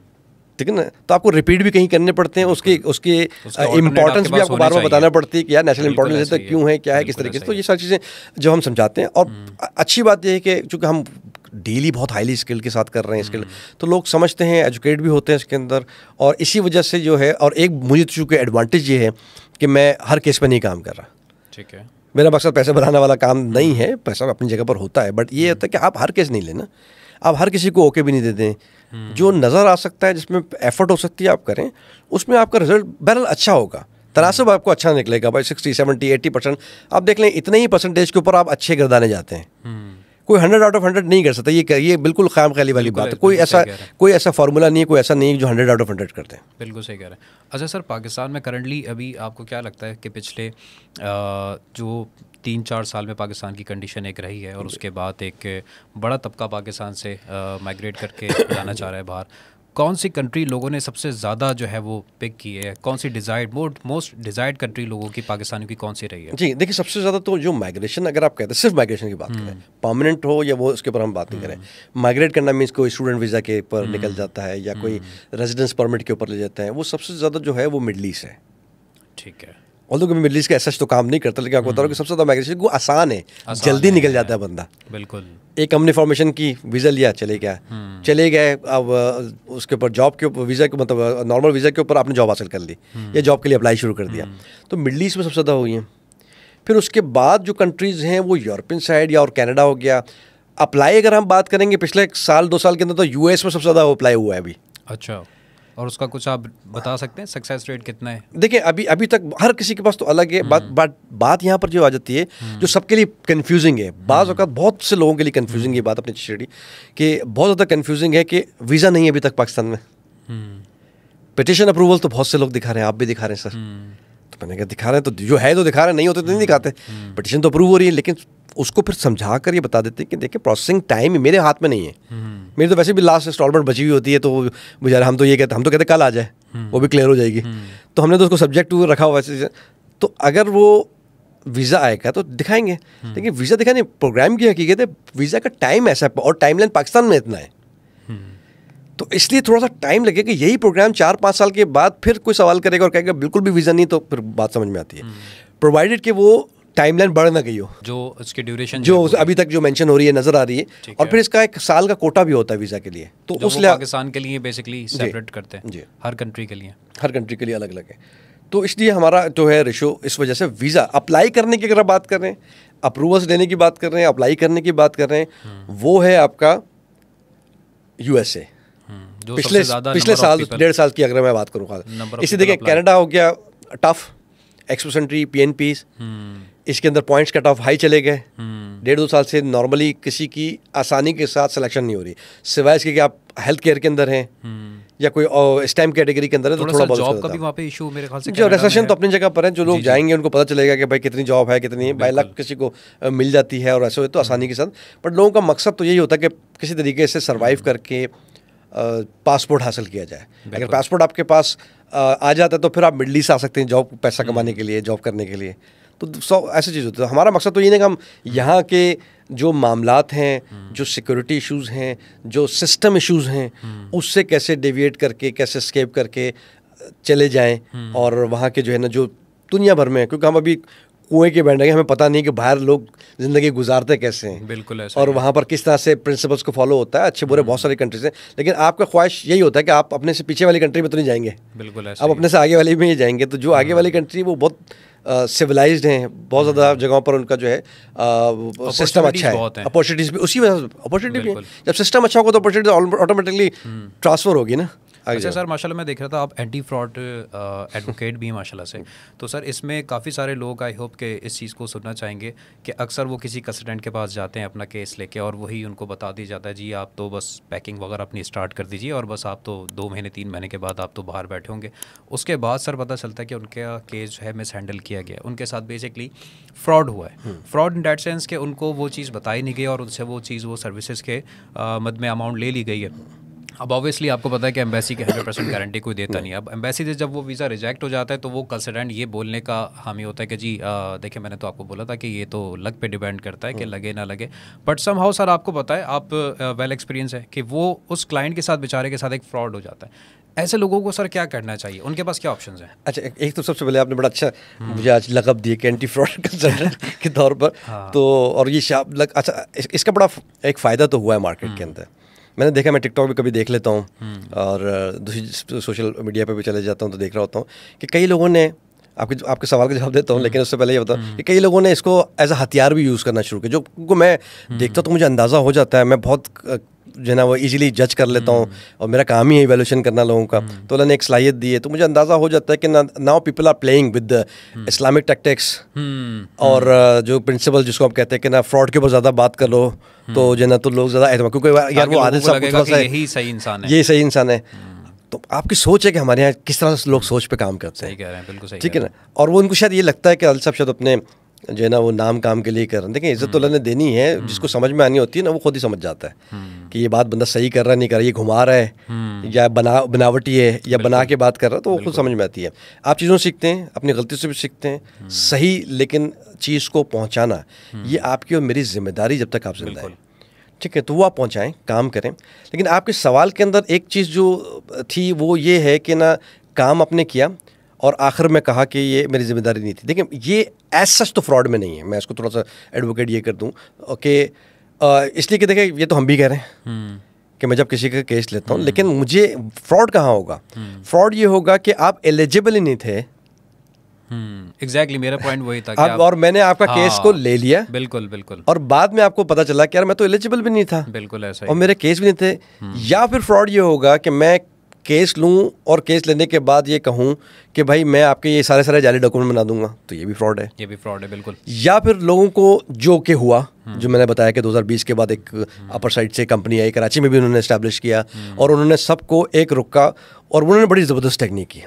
ठीक है ना तो आपको रिपीट भी कहीं करने पड़ते हैं उसके उसके इंपॉर्टेंस भी आपको बार बार बताना पड़ती है कि यार नेशनल इंपॉर्टेंस तक क्यों है क्या है किस तरीके से तो ये सारी चीज़ें जो हम समझाते हैं और हम्म। अच्छी बात यह है कि चूँकि हम डेली बहुत हाईली स्किल के साथ कर रहे हैं स्किल हम्म। तो लोग समझते हैं एजुकेट भी होते हैं इसके अंदर और इसी वजह से जो है और एक मुझे तो चूँकि एडवांटेज ये है कि मैं हर केस पर नहीं काम कर रहा ठीक है मेरा मकसद पैसे बनाने वाला काम नहीं हम्म। है पैसा अपनी जगह पर होता है बट ये होता है कि आप हर केस नहीं लेना आप हर किसी को ओके भी नहीं देते हम्म। जो नज़र आ सकता है जिसमें एफर्ट हो सकती है आप करें उसमें आपका रिजल्ट बहरहाल अच्छा होगा तनासब हम्म। आपको अच्छा निकलेगा भाई सिक्सटी सेवेंटी एट्टी परसेंट आप देख लें इतने ही परसेंटेज के ऊपर आप अच्छे गिरदाने जाते हैं हम्म। कोई हंड्रेड आउट ऑफ हंड्रेड नहीं कर सकता ये ये बिल्कुल खाम ख्याली वाली बात है कोई ऐसा कोई ऐसा फार्मूला नहीं है कोई ऐसा नहीं है जो हंड्रेड आउट ऑफ हंड्रेड करते हैं बिल्कुल सही कह रहे हैं अच्छा सर पाकिस्तान में करंटली अभी आपको क्या लगता है कि पिछले जो तीन चार साल में पाकिस्तान की कंडीशन एक रही है और उसके बाद एक बड़ा तबका पाकिस्तान से माइग्रेट करके जाना चाह रहा है बाहर कौन सी कंट्री लोगों ने सबसे ज़्यादा जो है वो पिक की है कौन सी desired most most desired country लोगों की पाकिस्तान की कौन सी रही है जी देखिए सबसे ज़्यादा तो जो माइग्रेशन अगर आप कहते हैं सिर्फ माइग्रेशन की बात हम्म। करें पर्मानेंट हो या वो उसके ऊपर हम बात नहीं करें माइग्रेट हम्म। करना मीन्स कोई स्टूडेंट वीज़ा के ऊपर हम्म। निकल जाता है या कोई रेजिडेंस परमिट के ऊपर ले जाते हैं वो सबसे ज़्यादा जो है वो मिडल ईस्ट है ठीक है ऑल्दो कभी ईस्ट का ऐसा तो काम नहीं करता लेकिन आपको बता रहा हूँ कि सबसे ज़्यादा माइग्रेशन को आसान है आसान जल्दी है, निकल जाता है बंदा बिल्कुल एक हमने फॉर्मेशन की वीज़ा लिया चले गया हम्म। चले गए अब उसके ऊपर जॉब के ऊपर वीज़ा के मतलब नॉर्मल वीज़ा के ऊपर आपने जॉब हासिल कर ली हम्म। या जॉब के लिए अप्लाई शुरू कर दिया हम्म। तो मिडल ईस्ट में सबसे ज़्यादा हुई हैं फिर उसके बाद जो कंट्रीज़ हैं वो यूरोपियन साइड या और कैनेडा हो गया अप्लाई अगर हम बात करेंगे पिछले साल दो साल के अंदर तो यूएस में सबसे ज़्यादा अप्लाई हुआ है अभी अच्छा और उसका कुछ आप बता सकते हैं सक्सेस रेट कितना है देखिए अभी अभी तक हर किसी के पास तो अलग है बात हम्म। बात बात यहाँ पर जो आ जाती है हम्म। जो सबके लिए कन्फ्यूजिंग है बाज़ अवत हम्म। बहुत से लोगों के लिए कन्फ्यूजिंग ये बात अपनी शेडी कि बहुत ज़्यादा कन्फ्यूजिंग है कि वीज़ा नहीं है अभी तक पाकिस्तान में पिटिशन अप्रूवल तो बहुत से लोग दिखा रहे हैं आप भी दिखा रहे हैं सर तो मैंने कहा दिखा रहे हैं तो जो है तो दिखा रहे हैं नहीं होते तो नहीं दिखाते पिटिशन तो अप्रूव हो रही है लेकिन उसको फिर समझा कर ये बता देते हैं कि देखिए प्रोसेसिंग टाइम मेरे हाथ में नहीं है हम्म। मेरी तो वैसे भी लास्ट इंस्टॉलमेंट बची हुई होती है तो बेचारा हम तो ये कहते हम तो कहते कल आ जाए हम्म। वो भी क्लियर हो जाएगी हम्म। तो हमने तो उसको सब्जेक्ट रखा हुआ वैसे तो अगर वो वीज़ा आएगा तो दिखाएंगे लेकिन वीज़ा दिखाने प्रोग्राम की हकीकत है वीज़ा का टाइम ऐसा है और लाइन पाकिस्तान में इतना है तो इसलिए थोड़ा सा टाइम लगेगा यही प्रोग्राम चार पाँच साल के बाद फिर कोई सवाल करेगा और कहेगा बिल्कुल भी वीज़ा नहीं तो फिर बात समझ में आती है प्रोवाइडेड कि वो टाइमलाइन बढ़ ना गई हो जो उसके ड्यूरेशन जो उस अभी तक जो मेंशन हो रही है नजर आ रही है और फिर इसका एक साल का कोटा भी होता है वीजा के लिए तो उस पाकिस्तान के लिए बेसिकली सेपरेट करते हैं जी हर कंट्री के लिए हर कंट्री के लिए अलग अलग है तो इसलिए हमारा जो है रेशो इस वजह से वीज़ा अप्लाई करने की अगर बात कर रहे हैं अप्रूवल्स लेने की बात कर रहे हैं अप्लाई करने की बात कर रहे हैं हम्म। वो है आपका यूएसए हम्म, पिछले पिछले साल डेढ़ साल की अगर मैं बात करूँ इसी देखिए कनाडा हो गया tough express entry P N Ps इसके अंदर पॉइंट्स कट ऑफ हाई चले गए हम्म। डेढ़ दो साल से नॉर्मली किसी की आसानी के साथ सिलेक्शन नहीं हो रही सिवाय इसके कि आप हेल्थ केयर के अंदर हैं हम्म। या कोई इस टाइम कैटेगरी के अंदर है तो थोड़ा बहुत जॉब का भी वहाँ पे इशू मेरे ख्याल से जो रेसेशन तो अपनी जगह पर है जो लोग जाएंगे उनको पता चलेगा कि भाई कितनी जॉब है कितनी बाई लक किसी को मिल जाती है और ऐसे हो तो हम्म। आसानी के साथ बट लोगों का मकसद तो यही होता है कि किसी तरीके से सर्वाइव करके पासपोर्ट हासिल किया जाए अगर पासपोर्ट आपके पास आ जाता है तो फिर आप मिडली से आ सकते हैं जॉब पैसा कमाने के लिए जॉब करने के लिए तो सौ ऐसी चीज़ होती है तो हमारा मकसद तो ये नहीं कि हम यहाँ के जो मामलात हैं जो सिक्योरिटी इश्यूज हैं जो सिस्टम इश्यूज हैं हम्म। उससे कैसे डेविएट करके कैसे स्केप करके चले जाएं हम्म। और वहाँ के जो है ना जो दुनिया भर में है क्योंकि हम अभी कुएं के बैठे हमें पता नहीं कि बाहर लोग ज़िंदगी गुजारते कैसे हैं बिल्कुल ऐसा और वहाँ पर किस तरह से प्रिंसिपल्स को फॉलो होता है अच्छे बुरे हम्म। बहुत सारी कंट्रीज हैं लेकिन आपका ख्वाहिश यही होता है कि आप अपने से पीछे वाली कंट्री में तो नहीं जाएंगे बिल्कुल आप अपने से आगे वाली में ही जाएंगे तो जो आगे वाली कंट्री वो बहुत सिविलाइज हैं बहुत ज़्यादा हम्म। जगहों पर उनका जो है सिस्टम अच्छा है अपॉर्चुनिटीज़ भी उसी वजह से अपॉर्चुनिटी भी है जब सिस्टम अच्छा होगा तो अपॉर्चुनिटी ऑटोमेटिकली ट्रांसफ़र होगी ना अच्छा सर माशाल्लाह मैं देख रहा था आप एंटी फ्रॉड एडवोकेट भी हैं माशाल्लाह से तो सर इसमें काफ़ी सारे लोग आई होप के इस चीज़ को सुनना चाहेंगे कि अक्सर वो किसी कंसल्टेंट के पास जाते हैं अपना केस लेके और वही उनको बता दिया जाता है जी आप तो बस पैकिंग वगैरह अपनी स्टार्ट कर दीजिए और बस आप तो दो महीने तीन महीने के बाद आप तो बाहर बैठे होंगे उसके बाद सर पता चलता है कि उनका केस जो है मिस हैंडल किया गया उनके साथ बेसिकली फ्रॉड हुआ है फ्रॉड इन डैट सेंस कि उनको वो चीज़ बताई नहीं गई और उनसे वो चीज़ वो सर्विसेज के मद में अमाउंट ले ली गई है अब ऑब्वियसली आपको पता है कि एम्बेसी के हंड्रेड परसेंट गारंटी कोई देता नहीं अब एम्बेसी से जब वो वीज़ा रिजेक्ट हो जाता है तो वो कंसिडेंट ये बोलने का हामी होता है कि जी देखिए मैंने तो आपको बोला था कि ये तो लग पे डिपेंड करता है कि हम्म। लगे ना लगे बट सम हाउ सर आपको पता है आप वेल एक्सपीरियंस है कि वो उस क्लाइंट के साथ बेचारे के साथ एक फ्रॉड हो जाता है ऐसे लोगों को सर क्या करना चाहिए उनके पास क्या ऑप्शन हैं अच्छा एक तो सबसे पहले आपने बड़ा अच्छा हम्म। मुझे आज लकब दिए कि एंटी फ्रॉड कंसल्टेंट के तौर पर हाँ। तो और ये लग अच्छा इसका बड़ा एक फ़ायदा तो हुआ है मार्केट के हम्म। अंदर मैंने देखा मैं टिकटॉक भी कभी देख लेता हूँ हम्म। और दूसरी सोशल मीडिया पर भी चले जाता हूँ तो देख रहा होता हूँ कि कई लोगों ने आपके आपके सवाल का जवाब देता हूँ हम्म। लेकिन उससे पहले ये बताऊँ हम्म। कि कई लोगों ने इसको एज अ हथियार भी यूज़ करना शुरू किया जो को मैं देखता तो मुझे अंदाज़ा हो जाता है मैं बहुत जो है ना वो ईजिली जज कर लेता हूँ हम्म। और मेरा काम ही है इवेल्यूशन करना लोगों का हम्म। तो उन्होंने एक सलाहियत दी है तो मुझे अंदाज़ा हो जाता है कि now people are playing with Islamic tactics और हम्म। uh, जो प्रिंसिपल जिसको आप कहते हैं कि ना फ्रॉड के ऊपर ज़्यादा बात कर लो तो जो ना तो लोग ज़्यादा एहतम क्योंकि यार वो आदत सा यही सही इंसान है यही सही इंसान है तो आपकी सोच है कि हमारे यहाँ किस तरह से लोग सोच पे काम करते हैं ठीक है ना और वो उनको शायद ये लगता है कि अल साहब शायद अपने जो है ना वो नाम काम के लिए कर रहे हैं देखिए इज्जत तो हम्म। अल्लाह ने देनी है हम्म। जिसको समझ में आनी होती है ना वो खुद ही समझ जाता है हम्म। कि ये बात बंदा सही कर रहा है नहीं कर रहा ये घुमा रहा है या बना बनावटी है या बना के बात कर रहा है तो वो खुद समझ में आती है आप चीज़ों सीखते हैं अपनी गलती से भी सीखते हैं सही लेकिन चीज़ को पहुँचाना ये आपकी और मेरी जिम्मेदारी जब तक आप जिंदा हैं ठीक है तो वो आप पहुँचाएँ काम करें लेकिन आपके सवाल के अंदर एक चीज़ जो थी वो ये है कि ना काम आपने किया और आखिर में कहा कि ये मेरी जिम्मेदारी नहीं थी देखिए ये एज सच तो फ्रॉड में नहीं है मैं इसको थोड़ा सा एडवोकेट ये कर दूँ कि इसलिए कि देखिए ये तो हम भी कह रहे हैं हम्म। कि मैं जब किसी का केस लेता हूँ हम्म। लेकिन मुझे फ्रॉड कहाँ होगा फ्रॉड हम्म। ये होगा कि आप एलिजिबल ही नहीं थे एग्जैक्टली exactly, मेरा पॉइंट वही था आप, आप, और मैंने आपका हाँ, केस को ले लिया बिल्कुल बिल्कुल और बाद में आपको पता चला कि यार मैं तो एलिजिबल भी नहीं था बिल्कुल ऐसा और मेरे केस भी नहीं थे या फिर फ्रॉड ये होगा कि मैं केस लूँ और केस लेने के बाद ये कहूँ कि भाई मैं आपके ये सारे सारे जाली डॉक्यूमेंट बना दूंगा तो ये भी फ्रॉड है ये भी फ्रॉड है बिल्कुल या फिर लोगों को जो के हुआ हम्म। जो मैंने बताया कि 2020 के बाद एक हम्म। अपर साइड से कंपनी आई कराची में भी उन्होंने इस्टेब्लिश किया हम्म। और उन्होंने सबको एक रुका और उन्होंने बड़ी ज़बरदस्त टेक्निक की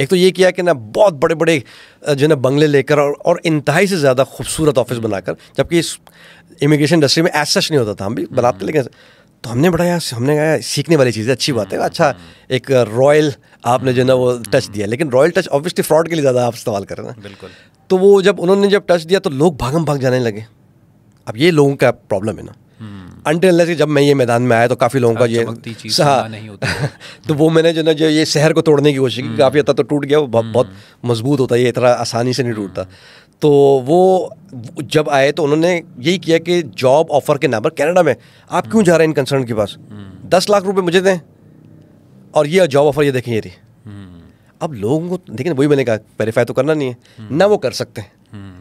एक तो ये किया कि ना बहुत बड़े बड़े जो है ना बंगले लेकर और, और इंतहाई से ज़्यादा खूबसूरत ऑफिस बनाकर जबकि इस इमिग्रेशन इंडस्ट्री में ऐसा नहीं होता था हम भी बनाते लेकिन तो हमने बढ़ाया हमने कहा सीखने वाली चीज़ें अच्छी बात है हम्म, अच्छा हम्म। एक रॉयल आपने जो ना वो टच दिया लेकिन रॉयल टच ऑब्वियसली फ्रॉड के लिए ज़्यादा आप इस्तेमाल कर रहे हैं बिल्कुल तो वो जब उन्होंने जब टच दिया तो लोग भागम भाग जाने लगे अब ये लोगों का प्रॉब्लम है ना अनटिल हम्म। जब मैं ये मैदान में आया तो काफ़ी लोगों का ये सहा नहीं होता तो वो मैंने जो ना जो ये शहर को तोड़ने की कोशिश की काफ़ी हद तक तो टूट गया वो बहुत मजबूत होता है ये इतना आसानी से नहीं टूटता तो वो जब आए तो उन्होंने यही किया कि जॉब ऑफर के नाम पर कनाडा में आप क्यों जा रहे हैं इन कंसर्न के पास दस लाख रुपए मुझे दें और ये जॉब ऑफर ये देखें ये रही हम्म। अब लोगों को देखें वही मैंने कहा वेरीफाई तो करना नहीं है हम्म। ना वो कर सकते हैं हम्म।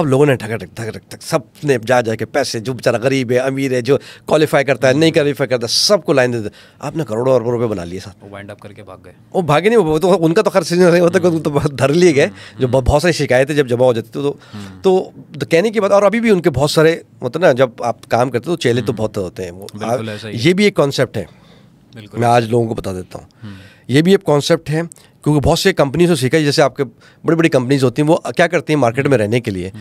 अब लोगों ने ठगा ठक ठक ठक सब ने जा जा के पैसे जो बेचारा गरीब है अमीर है जो क्वालिफाई करता है नहीं क्वालिफाई करता सबको लाइन दे देता आपने करोड़ों अरबों रुपये बना लिए साहब वाइंड अप करके भाग गए वो भागे नहीं वो तो उनका तो खर्च नहीं होता तो, हम्म। तो धर लिए गए हम्म, जो हम्म। बहुत सारी शिकायतें जब जमा हो जाती तो तो, तो कहने की बात और अभी भी उनके बहुत सारे मतलब ना जब आप काम करते हो तो चेले तो बहुत होते हैं वो ये भी एक कॉन्सेप्ट है मैं आज लोगों को बता देता हूँ ये भी एक कॉन्सेप्ट है क्योंकि बहुत से कंपनी से सीखा है जैसे आपके बड़ी बड़ी कंपनीज होती हैं वो क्या करती हैं मार्केट में रहने के लिए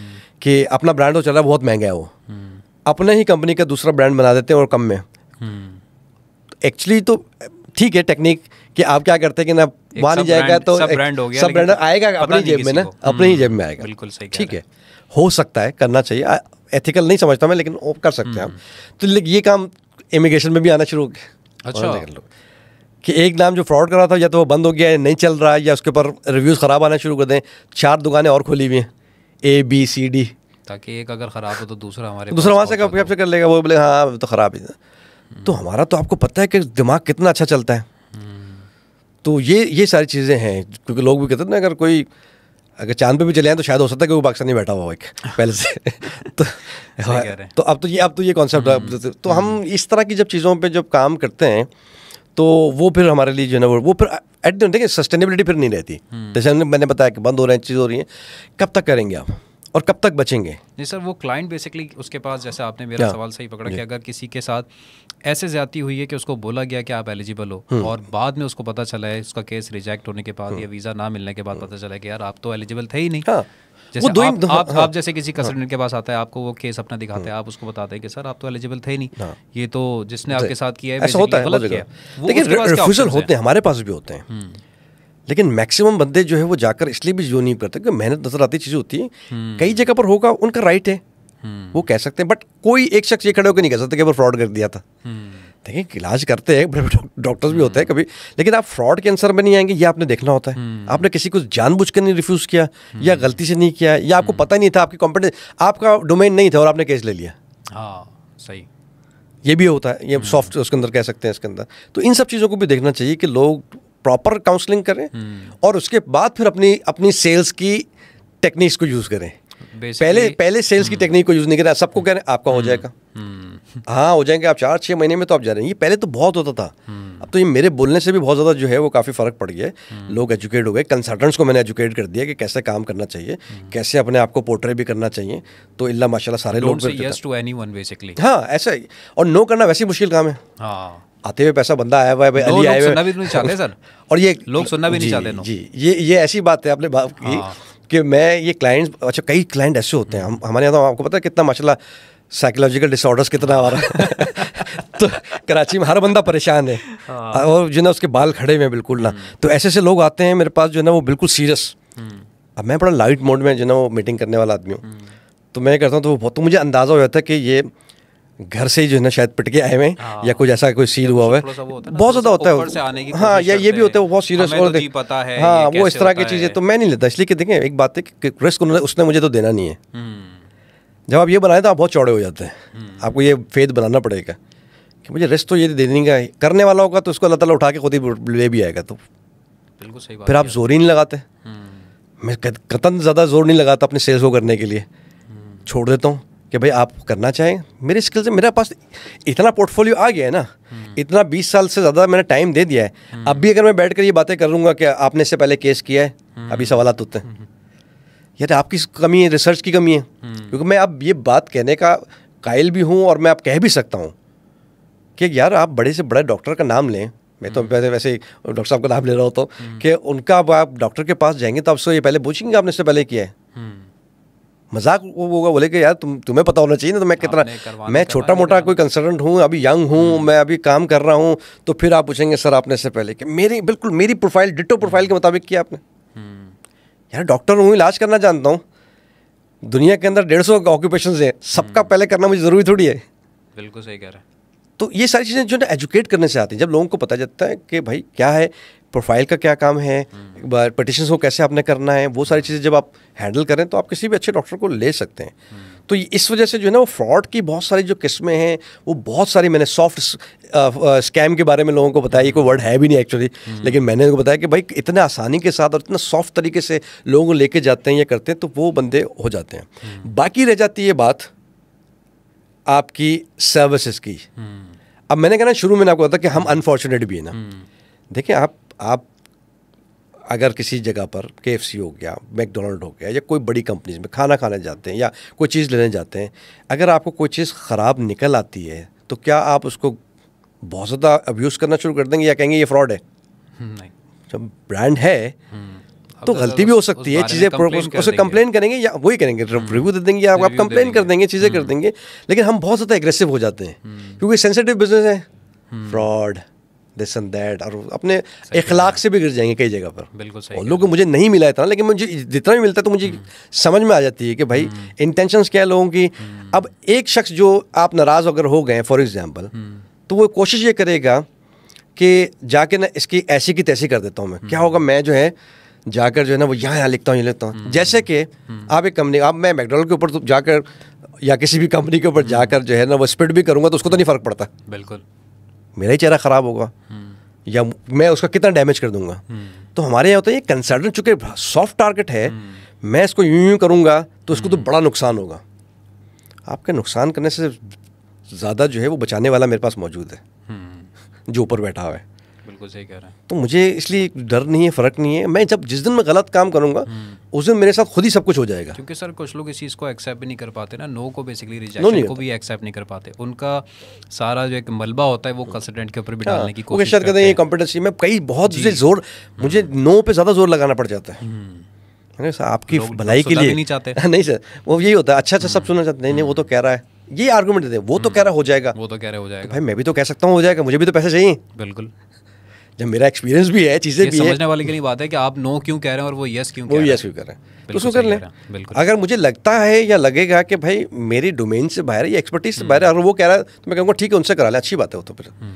कि अपना ब्रांड तो चल रहा है बहुत महंगा है वो अपने ही कंपनी का दूसरा ब्रांड बना देते हैं और कम में एक्चुअली तो ठीक है टेक्निक कि आप क्या करते हैं कि ना मान जाएगा तो सब ब्रांड सब ब्रांड आएगा अपनी जेब में ना अपने ही हम्म, जेब में आएगा बिल्कुल सही ठीक है हो सकता है करना चाहिए एथिकल नहीं समझता मैं लेकिन कर सकते हैं हम्म। आप तो ये काम इमिग्रेशन में भी आना शुरू हो गया अच्छा कि एक नाम जो फ्रॉड कर रहा था या तो वो बंद हो गया है नहीं चल रहा है या उसके ऊपर रिव्यूज़ ख़राब आना शुरू कर दें चार दुकानें और खुली हुई हैं ए बी सी डी ताकि एक अगर ख़राब हो तो दूसरा हमारे दूसरा वहाँ से कैप्चर कर लेगा वो बोले हाँ तो ख़राब ही तो हमारा तो आपको पता है कि दिमाग कितना अच्छा चलता है तो ये ये सारी चीज़ें हैं क्योंकि लोग भी कहते हैं ना अगर कोई अगर चांद पे भी चले आए तो शायद हो सकता है कि वो पाकिस्तानी बैठा हुआ एक पहले से तो तो अब तो ये अब तो ये कॉन्सेप्ट हम्म। तो हम इस तरह की जब चीज़ों पे जब काम करते हैं तो वो फिर हमारे लिए जो है ना वो फिर एट द देखिए सस्टेनेबिलिटी फिर नहीं रहती हम्म। जैसे मैंने बताया कि बंद हो रहे हैं चीज़ हो रही है कब तक करेंगे आप और कब तक बचेंगे जी सर वो क्लाइंट बेसिकली उसके पास जैसे आपने मेरा हाँ। सवाल सही पकड़ा कि अगर किसी के साथ ऐसे ज्यादा हुई है कि उसको बोला गया कि आप एलिजिबल हो हम्म। और बाद में उसको पता चला है उसका केस रिजेक्ट होने के बाद हम्म। या वीज़ा ना मिलने के बाद पता चला कि यार आप तो एलिजिबल थे ही नहीं हाँ। जैसे वो दो आप, हाँ, आप, हाँ। आप जैसे किसी हाँ, के पास आता है आपको वो केस अपना दिखाते हैं हाँ। आप उसको बताते हैं कि सर आप तो एलिजिबल थे नहीं हाँ, ये तो जिसने तो आपके साथ किया है ऐसा होता है लेकिन रिफ्यूजल होते हैं हमारे पास भी होते हैं हम्म। लेकिन मैक्सिमम बंदे जो है वो जाकर इसलिए भी जो नहीं करते क्योंकि मेहनत नजर आती चीज़ें होती है हम्म। कई जगह पर होगा उनका राइट है हम्म। वो कह सकते हैं बट कोई एक शख्स ये खड़े होकर नहीं कह सकता कि वो फ्रॉड कर दिया था देखिए इलाज करते हैं बड़े डॉक्टर्स भी होते हैं हम्म। कभी लेकिन आप फ्रॉड के आंसर में नहीं आएंगे ये आपने देखना होता है हम्म। आपने किसी को जानबूझ कर नहीं रिफ्यूज़ किया हम्म। या गलती से नहीं किया या आपको पता नहीं था आपकी कॉम्पिटेंस आपका डोमेन नहीं था और आपने केस ले लिया हाँ सही ये भी होता है ये सॉफ्ट उसके अंदर कह सकते हैं इसके अंदर तो इन सब चीज़ों को भी देखना चाहिए कि लोग प्रॉपर काउंसलिंग करें और उसके बाद फिर अपनी अपनी सेल्स की टेक्निक्स को यूज़ करें पहले पहले सेल्स की टेक्निक को यूज़ नहीं करें सबको कह रहे आपका हो जाएगा हाँ हो जाएंगे आप चार छः महीने में तो आप जा रहे हैं ये पहले तो बहुत होता था हम्म। अब तो ये मेरे बोलने से भी बहुत ज़्यादा जो है वो काफ़ी फ़र्क पड़ गया हम्म। लोग एजुकेट हो गए कंसल्टेंट्स को मैंने एजुकेट कर दिया कि कैसे काम करना चाहिए हम्म। कैसे अपने आप को पोर्ट्रे भी करना चाहिए तो इला माशाल्लाह सारे लोग हाँ ऐसा ही और नो करना वैसे मुश्किल काम है हाँ। आते हुए पैसा बंदा आया हुआ है अली आए हुए भी तो नहीं चाहते सर और ये लोग सुनना भी नहीं चाहते जी ये ये ऐसी बात है आपने बात की हाँ। कि मैं ये क्लाइंट्स अच्छा कई क्लाइंट ऐसे होते हैं हम हमारे यहाँ तो आपको पता है कितना माशाल्लाह साइकोलॉजिकल डिसऑर्डर्स कितना आ रहा है तो कराची में हर बंदा परेशान है हाँ। और जो ना उसके बाल खड़े हुए हैं बिल्कुल ना हम्म। तो ऐसे ऐसे लोग आते हैं मेरे पास जो है ना वो बिल्कुल सीरियस हम्म। अब मैं बड़ा लाइट मोड में जो ना वो मीटिंग करने वाला आदमी हूँ हम्म। तो मैं करता हूँ तो वो तो मुझे अंदाज़ा हो जाता है कि ये घर से ही जो है ना शायद पिटके आए हुए हाँ। या कुछ ऐसा कोई सीन हुआ हुआ है बहुत ज्यादा होता है हाँ या ये भी होता है वो बहुत सीरियस तो और हाँ वो इस तरह की चीज़ें तो मैं नहीं लेता इसलिए कि देखें एक बात है कि रिस्क उन्होंने उसने मुझे तो देना नहीं है जब आप ये बनाए तो आप बहुत चौड़े हो जाते हैं आपको ये फेद बनाना पड़ेगा कि मुझे रेस्ट तो ये देने का करने वाला होगा तो उसको अल्लाह तला उठा के खुद ही ले भी आएगा तो बिल्कुल सही बात फिर आप जोर ही नहीं लगाते हम्म। मैं कतन ज़्यादा जोर नहीं लगाता अपने सेल्स को करने के लिए हम्म। छोड़ देता हूँ कि भाई आप करना चाहें मेरी स्किल से मेरे पास इतना पोर्टफोलियो आ गया है ना हम्म। इतना बीस साल से ज़्यादा मैंने टाइम दे दिया है अब भी अगर मैं बैठ कर ये बातें करूँगा कि आपने इससे पहले केस किया है अभी सवाल होते हैं यार तो आपकी कमी है रिसर्च की कमी है क्योंकि मैं अब ये बात कहने का कायल भी हूँ और मैं आप कह भी सकता हूँ कि यार आप बड़े से बड़े डॉक्टर का नाम लें मैं तो वैसे वैसे डॉक्टर साहब का नाम ले रहा होता हूँ तो, कि उनका अब आप डॉक्टर के पास जाएंगे तो आपसे ये पहले पूछेंगे आपने इससे पहले किया है मजाक वो होगा बोले कि यार तुम तुम्हें पता होना चाहिए ना तो मैं कितना मैं छोटा मोटा कोई कंसल्टेंट हूँ अभी यंग हूँ हम्म। मैं अभी काम कर रहा हूँ तो फिर आप पूछेंगे सर आपने इससे पहले कि मेरी बिल्कुल मेरी प्रोफाइल डिटो प्रोफाइल के मुताबिक किया आपने यार डॉक्टर हूँ इलाज करना जानता हूँ दुनिया के अंदर डेढ़ सौ ऑक्यूपेशन है सबका हम्म। पहले करना मुझे ज़रूरी थोड़ी है बिल्कुल सही कह रहा है तो ये सारी चीज़ें जो है एजुकेट करने से आती हैं जब लोगों को पता चलता है कि भाई क्या है प्रोफाइल का क्या काम है पटिशन हम्म। को कैसे आपने करना है वो सारी चीज़ें जब आप हैंडल करें तो आप किसी भी अच्छे डॉक्टर को ले सकते हैं हम्म। तो इस वजह से जो है ना वो फ्रॉड की बहुत सारी जो किस्में हैं वो बहुत सारी मैंने सॉफ्ट स्कैम के बारे में लोगों को बताया ये कोई वर्ड है भी नहीं एक्चुअली हम्म। लेकिन मैंने उनको बताया कि भाई इतने आसानी के साथ और इतना सॉफ्ट तरीके से लोगों को लेके जाते हैं या करते हैं तो वो बंदे हो जाते हैं हम्म। बाकी रह जाती है बात आपकी सर्विसेज की हम्म। अब मैंने कहना शुरू में आपको बताया कि हम अनफॉर्चुनेट भी है ना देखें आप आप अगर किसी जगह पर के हो गया मैकडोनल्ड हो गया या कोई बड़ी कंपनीज में खाना खाने जाते हैं या कोई चीज़ लेने जाते हैं अगर आपको कोई चीज़ ख़राब निकल आती है तो क्या आप उसको बहुत ज़्यादा अब्यूज़ करना शुरू कर देंगे या कहेंगे ये फ्रॉड है हम्म, नहीं जब ब्रांड है हम्म। तो, तो गलती भी हो सकती है चीज़ें उसे कंप्लेन करेंगे या वही करेंगे रिव्यू हम्म। दे देंगे या आप कंप्लेन कर देंगे चीज़ें कर देंगे लेकिन हम बहुत ज़्यादा एग्रेसिव हो जाते हैं क्योंकि सेंसिटिव बिजनेस है फ्रॉड दिस एंड दैट और अपने इखलाक से भी गिर जाएंगे कई जगह पर बिल्कुल सही और लोगों मुझे नहीं मिला इतना लेकिन मुझे जितना भी मिलता है तो मुझे हम्म। समझ में आ जाती है कि भाई इंटेंशंस हम्म। क्या है लोगों की हम्म। अब एक शख्स जो आप नाराज़ अगर हो गए फॉर एग्ज़ाम्पल तो वो कोशिश ये करेगा कि जाके ना इसकी ऐसी की तैसी कर देता हूँ मैं क्या होगा मैं जो है जाकर जो है ना वो यहाँ यहाँ लिखता हूँ ये लिखता हूँ जैसे कि आप एक कंपनी आप मैं मैकडोनल्ड के ऊपर तो जाकर या किसी भी कंपनी के ऊपर जाकर जो है ना वो स्प्रिट भी करूँगा तो उसको तो नहीं फ़र्क पड़ता बिल्कुल मेरा ही चेहरा ख़राब होगा हम्म। या मैं उसका कितना डैमेज कर दूंगा हम्म। तो हमारे यहाँ होता है ये कंसर्डन चूँकि सॉफ्ट टारगेट है हम्म। मैं इसको यूं यूं करूँगा तो इसको तो बड़ा नुकसान होगा आपके नुकसान करने से ज़्यादा जो है वो बचाने वाला मेरे पास मौजूद है जो ऊपर बैठा हुआ है बिल्कुल सही कह रहे हैं तो मुझे इसलिए डर नहीं है फ़र्क नहीं है मैं जब जिस दिन मैं गलत काम करूंगा हम्म। उस दिन मेरे साथ खुद ही सब कुछ हो जाएगा क्योंकि सर कुछ लोग इस चीज़ को एक्सेप्ट भी नहीं कर पाते ना नो को बेसिकली रिजेक्शन को भी एक्सेप्ट नहीं कर पाते उनका सारा जो एक मलबा होता है वो कंसल्टेंट हाँ। के ऊपर भी डालने की हाँ, कोशिश करते हैं ये कॉम्पिटेंसी में कई बहुत जोर हम्म। मुझे नो पे ज़्यादा जोर लगाना पड़ जाता है हम्म। सर आपकी भलाई के लिए नहीं चाहते नहीं सर वो यही होता है अच्छा अच्छा सब सुनना चाहते नहीं नहीं वो तो कह रहा है ये आर्गूमेंट दे वो तो कह रहा हो जाएगा वो तो कह रहा हो तो जाएगा भाई मैं भी तो कह सकता हूँ हो जाएगा मुझे भी तो पैसे चाहिए बिल्कुल जब मेरा एक्सपीरियंस भी है चीज़ें भी समझने वाले की नहीं बात है कि आप नो क्यों कह रहे हैं और वो यस क्यों वो यस क्यों कर रहे हैं तो उसको कर लें अगर मुझे लगता है या लगेगा कि भाई मेरी डोमेन से बाहर है या एक्सपर्टीज से बाहर है हम्म। अगर वो कह रहा है तो मैं कहूँगा ठीक है उनसे करा लें अच्छी बात है वो तो फिर हम्म।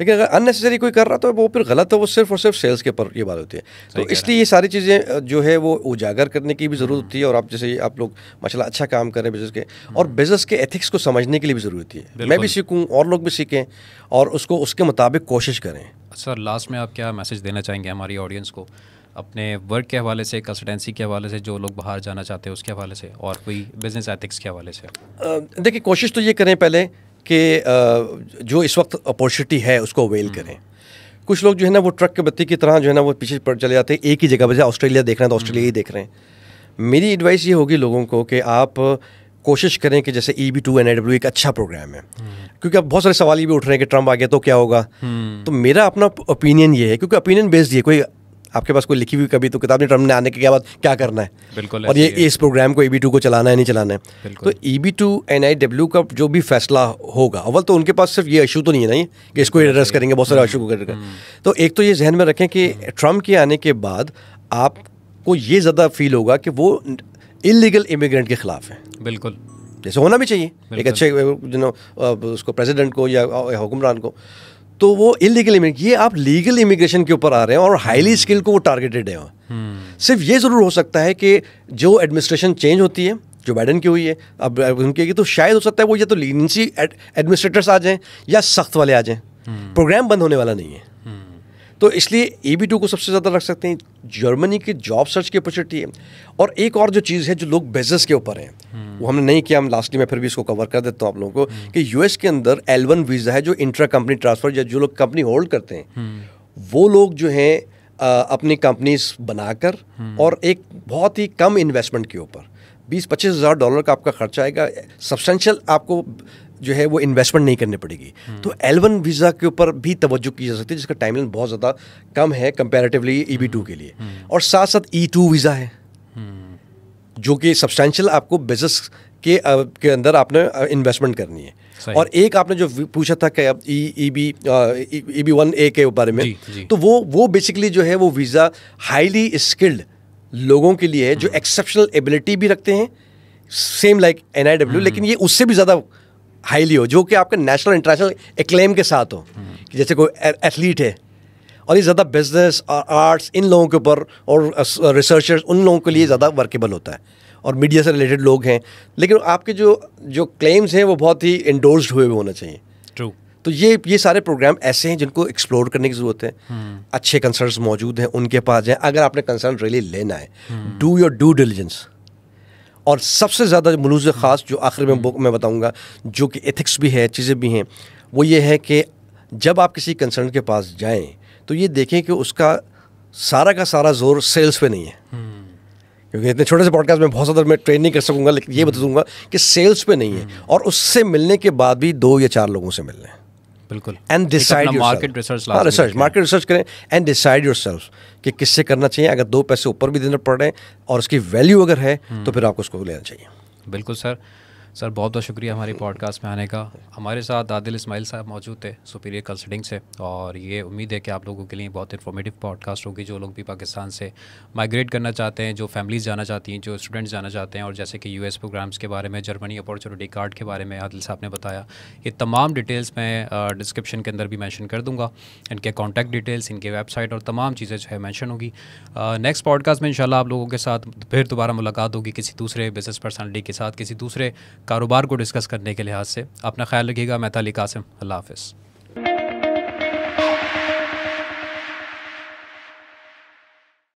लेकिन अगर अननेसेसरी कोई कर रहा तो वो फिर गलत है वो सिर्फ और सिर्फ सेल्स के ऊपर ये बात होती है तो इसलिए ये सारी चीज़ें जो है वो उजागर करने की भी ज़रूरत हम्म। होती है और आप जैसे आप लोग माशाल्लाह अच्छा काम करें बिज़नेस के और बिज़नेस के एथिक्स को समझने के लिए भी ज़रूरत है मैं भी सीखूँ और लोग भी सीखें और उसको उसके मुताबिक कोशिश करें सर लास्ट में आप क्या मैसेज देना चाहेंगे हमारी ऑडियंस को अपने वर्क के हवाले से कंसल्टेंसी के हवाले से जो लोग बाहर जाना चाहते हैं उसके हवाले से और कोई बिजनेस एथिक्स के हवाले से देखिए कोशिश तो ये करें पहले कि जो इस वक्त अपॉर्चुनिटी है उसको अवेल हम्म। करें कुछ लोग जो है ना वो ट्रक के बत्ती की तरह जो है ना वो पीछे पड़ चले जाते हैं एक ही जगह पर ऑस्ट्रेलिया देख रहे हैं तो ऑस्ट्रेलिया ही हम्म। देख रहे हैं मेरी एडवाइस ये होगी लोगों को कि आप कोशिश करें कि जैसे E B two N W एक अच्छा प्रोग्राम है क्योंकि अब बहुत सारे सवाल ये भी उठ रहे हैं कि ट्रम्प आ गया तो क्या होगा हम्म। तो मेरा अपना ओपिनियन ये है क्योंकि ओपिनियन बेस्ड ये कोई आपके पास कोई लिखी हुई कभी तो किताब नहीं ट्रम्प ने आने के बाद क्या करना है बिल्कुल और ये इस प्रोग्राम को ई बी टू को चलाना है नहीं चलाना है तो E B two N I W का जो भी फैसला होगा अव्वल तो उनके पास सिर्फ ये इशू तो नहीं है ना ये कि इसको एड्रेस करेंगे बहुत सारे इशू हम्म। को करेंगे हम्म। तो एक तो ये जहन में रखें कि ट्रंप के आने के बाद आपको ये ज़्यादा फील होगा कि वो इलीगल इमिग्रेंट के ख़िलाफ़ है बिल्कुल जैसे होना भी चाहिए एक अच्छे यू नो उसको प्रेसिडेंट को या हुक्मरान को तो वो इलीगल ये आप लीगल इमिग्रेशन के ऊपर आ रहे हैं और हाईली हम्म। स्किल को वो टारगेटेड है हम्म। सिर्फ ये ज़रूर हो सकता है कि जो एडमिनिस्ट्रेशन चेंज होती है जो बाइडन की हुई है अब उनके तो शायद हो सकता है वो या तो लीनियंसी एडमिनिस्ट्रेटर्स आ जाएं या सख्त वाले आ जाएं प्रोग्राम हम्म। बंद होने वाला नहीं है तो इसलिए ए बी टू को सबसे ज़्यादा रख सकते हैं जर्मनी की जॉब सर्च की अपॉर्चुनिटी है और एक और जो चीज़ है जो लोग बिजनेस के ऊपर हैं वो हमने नहीं किया हम लास्टली में फिर भी इसको कवर कर देता हूँ आप लोगों को कि यूएस के अंदर एल वन वीज़ा है जो इंट्रा कंपनी ट्रांसफ़र या जो लोग कंपनी होल्ड करते हैं वो लोग जो हैं अपनी कंपनीज बनाकर और एक बहुत ही कम इन्वेस्टमेंट के ऊपर बीस पच्चीस हज़ार डॉलर का आपका खर्चा आएगा सब्सटेंशियल आपको जो है वो इन्वेस्टमेंट नहीं करनी पड़ेगी हम्म। तो एल वन वीज़ा के ऊपर भी तवज्जो की जा सकती है जिसका टाइमलाइन बहुत ज़्यादा कम है कंपेरेटिवली ई बी टू के लिए हम्म। और साथ साथ ई टू वीज़ा है हम्म। जो कि सब्सटैंशियल आपको बिजनेस के के अंदर आपने इन्वेस्टमेंट करनी है और एक आपने जो पूछा था कि अब E E B E B one A के बारे में जी, जी. तो वो वो बेसिकली जो है वो वीज़ा हाईली स्किल्ड लोगों के लिए है जो एक्सेप्शनल एबिलिटी भी रखते हैं same like N I W लेकिन ये उससे भी ज़्यादा हाईली हो जो कि आपके नेशनल इंटरनेशनल एक्लेम के साथ हो कि जैसे कोई एथलीट है और ये ज़्यादा बिजनेस और आर्ट्स इन लोगों के ऊपर और रिसर्चर्स उन लोगों के लिए ज़्यादा वर्केबल होता है और मीडिया से रिलेटेड लोग हैं लेकिन आपके जो जो क्लेम्स हैं वो बहुत ही इंडोर्स्ड हुए हुए होना चाहिए ट्रू तो ये ये सारे प्रोग्राम ऐसे हैं जिनको एक्सप्लोर करने की ज़रूरत है हम्म। अच्छे कंसर्न मौजूद हैं उनके पास जाएँ अगर आपने कंसर्न रियली लेना है डू योर डू डिलीजेंस और सबसे ज़्यादा मलूज़ ख़ास जो आखिर में बुक में बताऊँगा जो कि एथिक्स भी है चीज़ें भी हैं वो ये है कि जब आप किसी कंसर्न के पास जाएँ तो ये देखें कि उसका सारा का सारा जोर सेल्स पे नहीं है क्योंकि इतने छोटे से पॉडकास्ट में बहुत ज़्यादा मैं ट्रेन नहीं कर सकूँगा लेकिन ये बता दूंगा कि सेल्स पे नहीं है और उससे मिलने के बाद भी दो या चार लोगों से मिलने हैं बिल्कुल and decide market research research market research करें एंड डिसाइड योर सेल्फ कि किससे करना चाहिए अगर दो पैसे ऊपर भी देने पड़ रहे हैं और उसकी वैल्यू अगर है तो हम्म। फिर आपको उसको लेना चाहिए बिल्कुल सर सर बहुत बहुत शुक्रिया हमारी पॉडकास्ट में आने का हमारे साथ आदिल इस्माइल साहब मौजूद थे सुपीरियर कंसल्टिंग से और ये उम्मीद है कि आप लोगों के लिए बहुत इन्फॉर्मेटिव पॉडकास्ट होगी जो लोग भी पाकिस्तान से माइग्रेट करना चाहते हैं जो फैमिलीज जाना चाहती हैं जो स्टूडेंट्स जाना चाहते हैं और जैसे कि यू प्रोग्राम्स के बारे में जर्मनी अपॉर्चुनिटी कार्ड के बारे में आदिल साहब ने बताया ये तमाम डिटेल्स मैं डिस्क्रिप्शन के अंदर भी मैंशन कर दूँगा इनके कॉन्टैक्ट डिटेल्स इनके वेबसाइट और तमाम चीज़ें जो है मैंशन होगी नेक्स्ट पॉडकास्ट में इन आप लोगों के साथ फिर दोबारा मुलाकात होगी किसी दूसरे बिजनेस पर्सनलिटी के साथ किसी दूसरे कारोबार को डिस्कस करने के लिहाज से अपना ख्याल रखिएगा मैं तली कासिम अल्लाह हाफिज़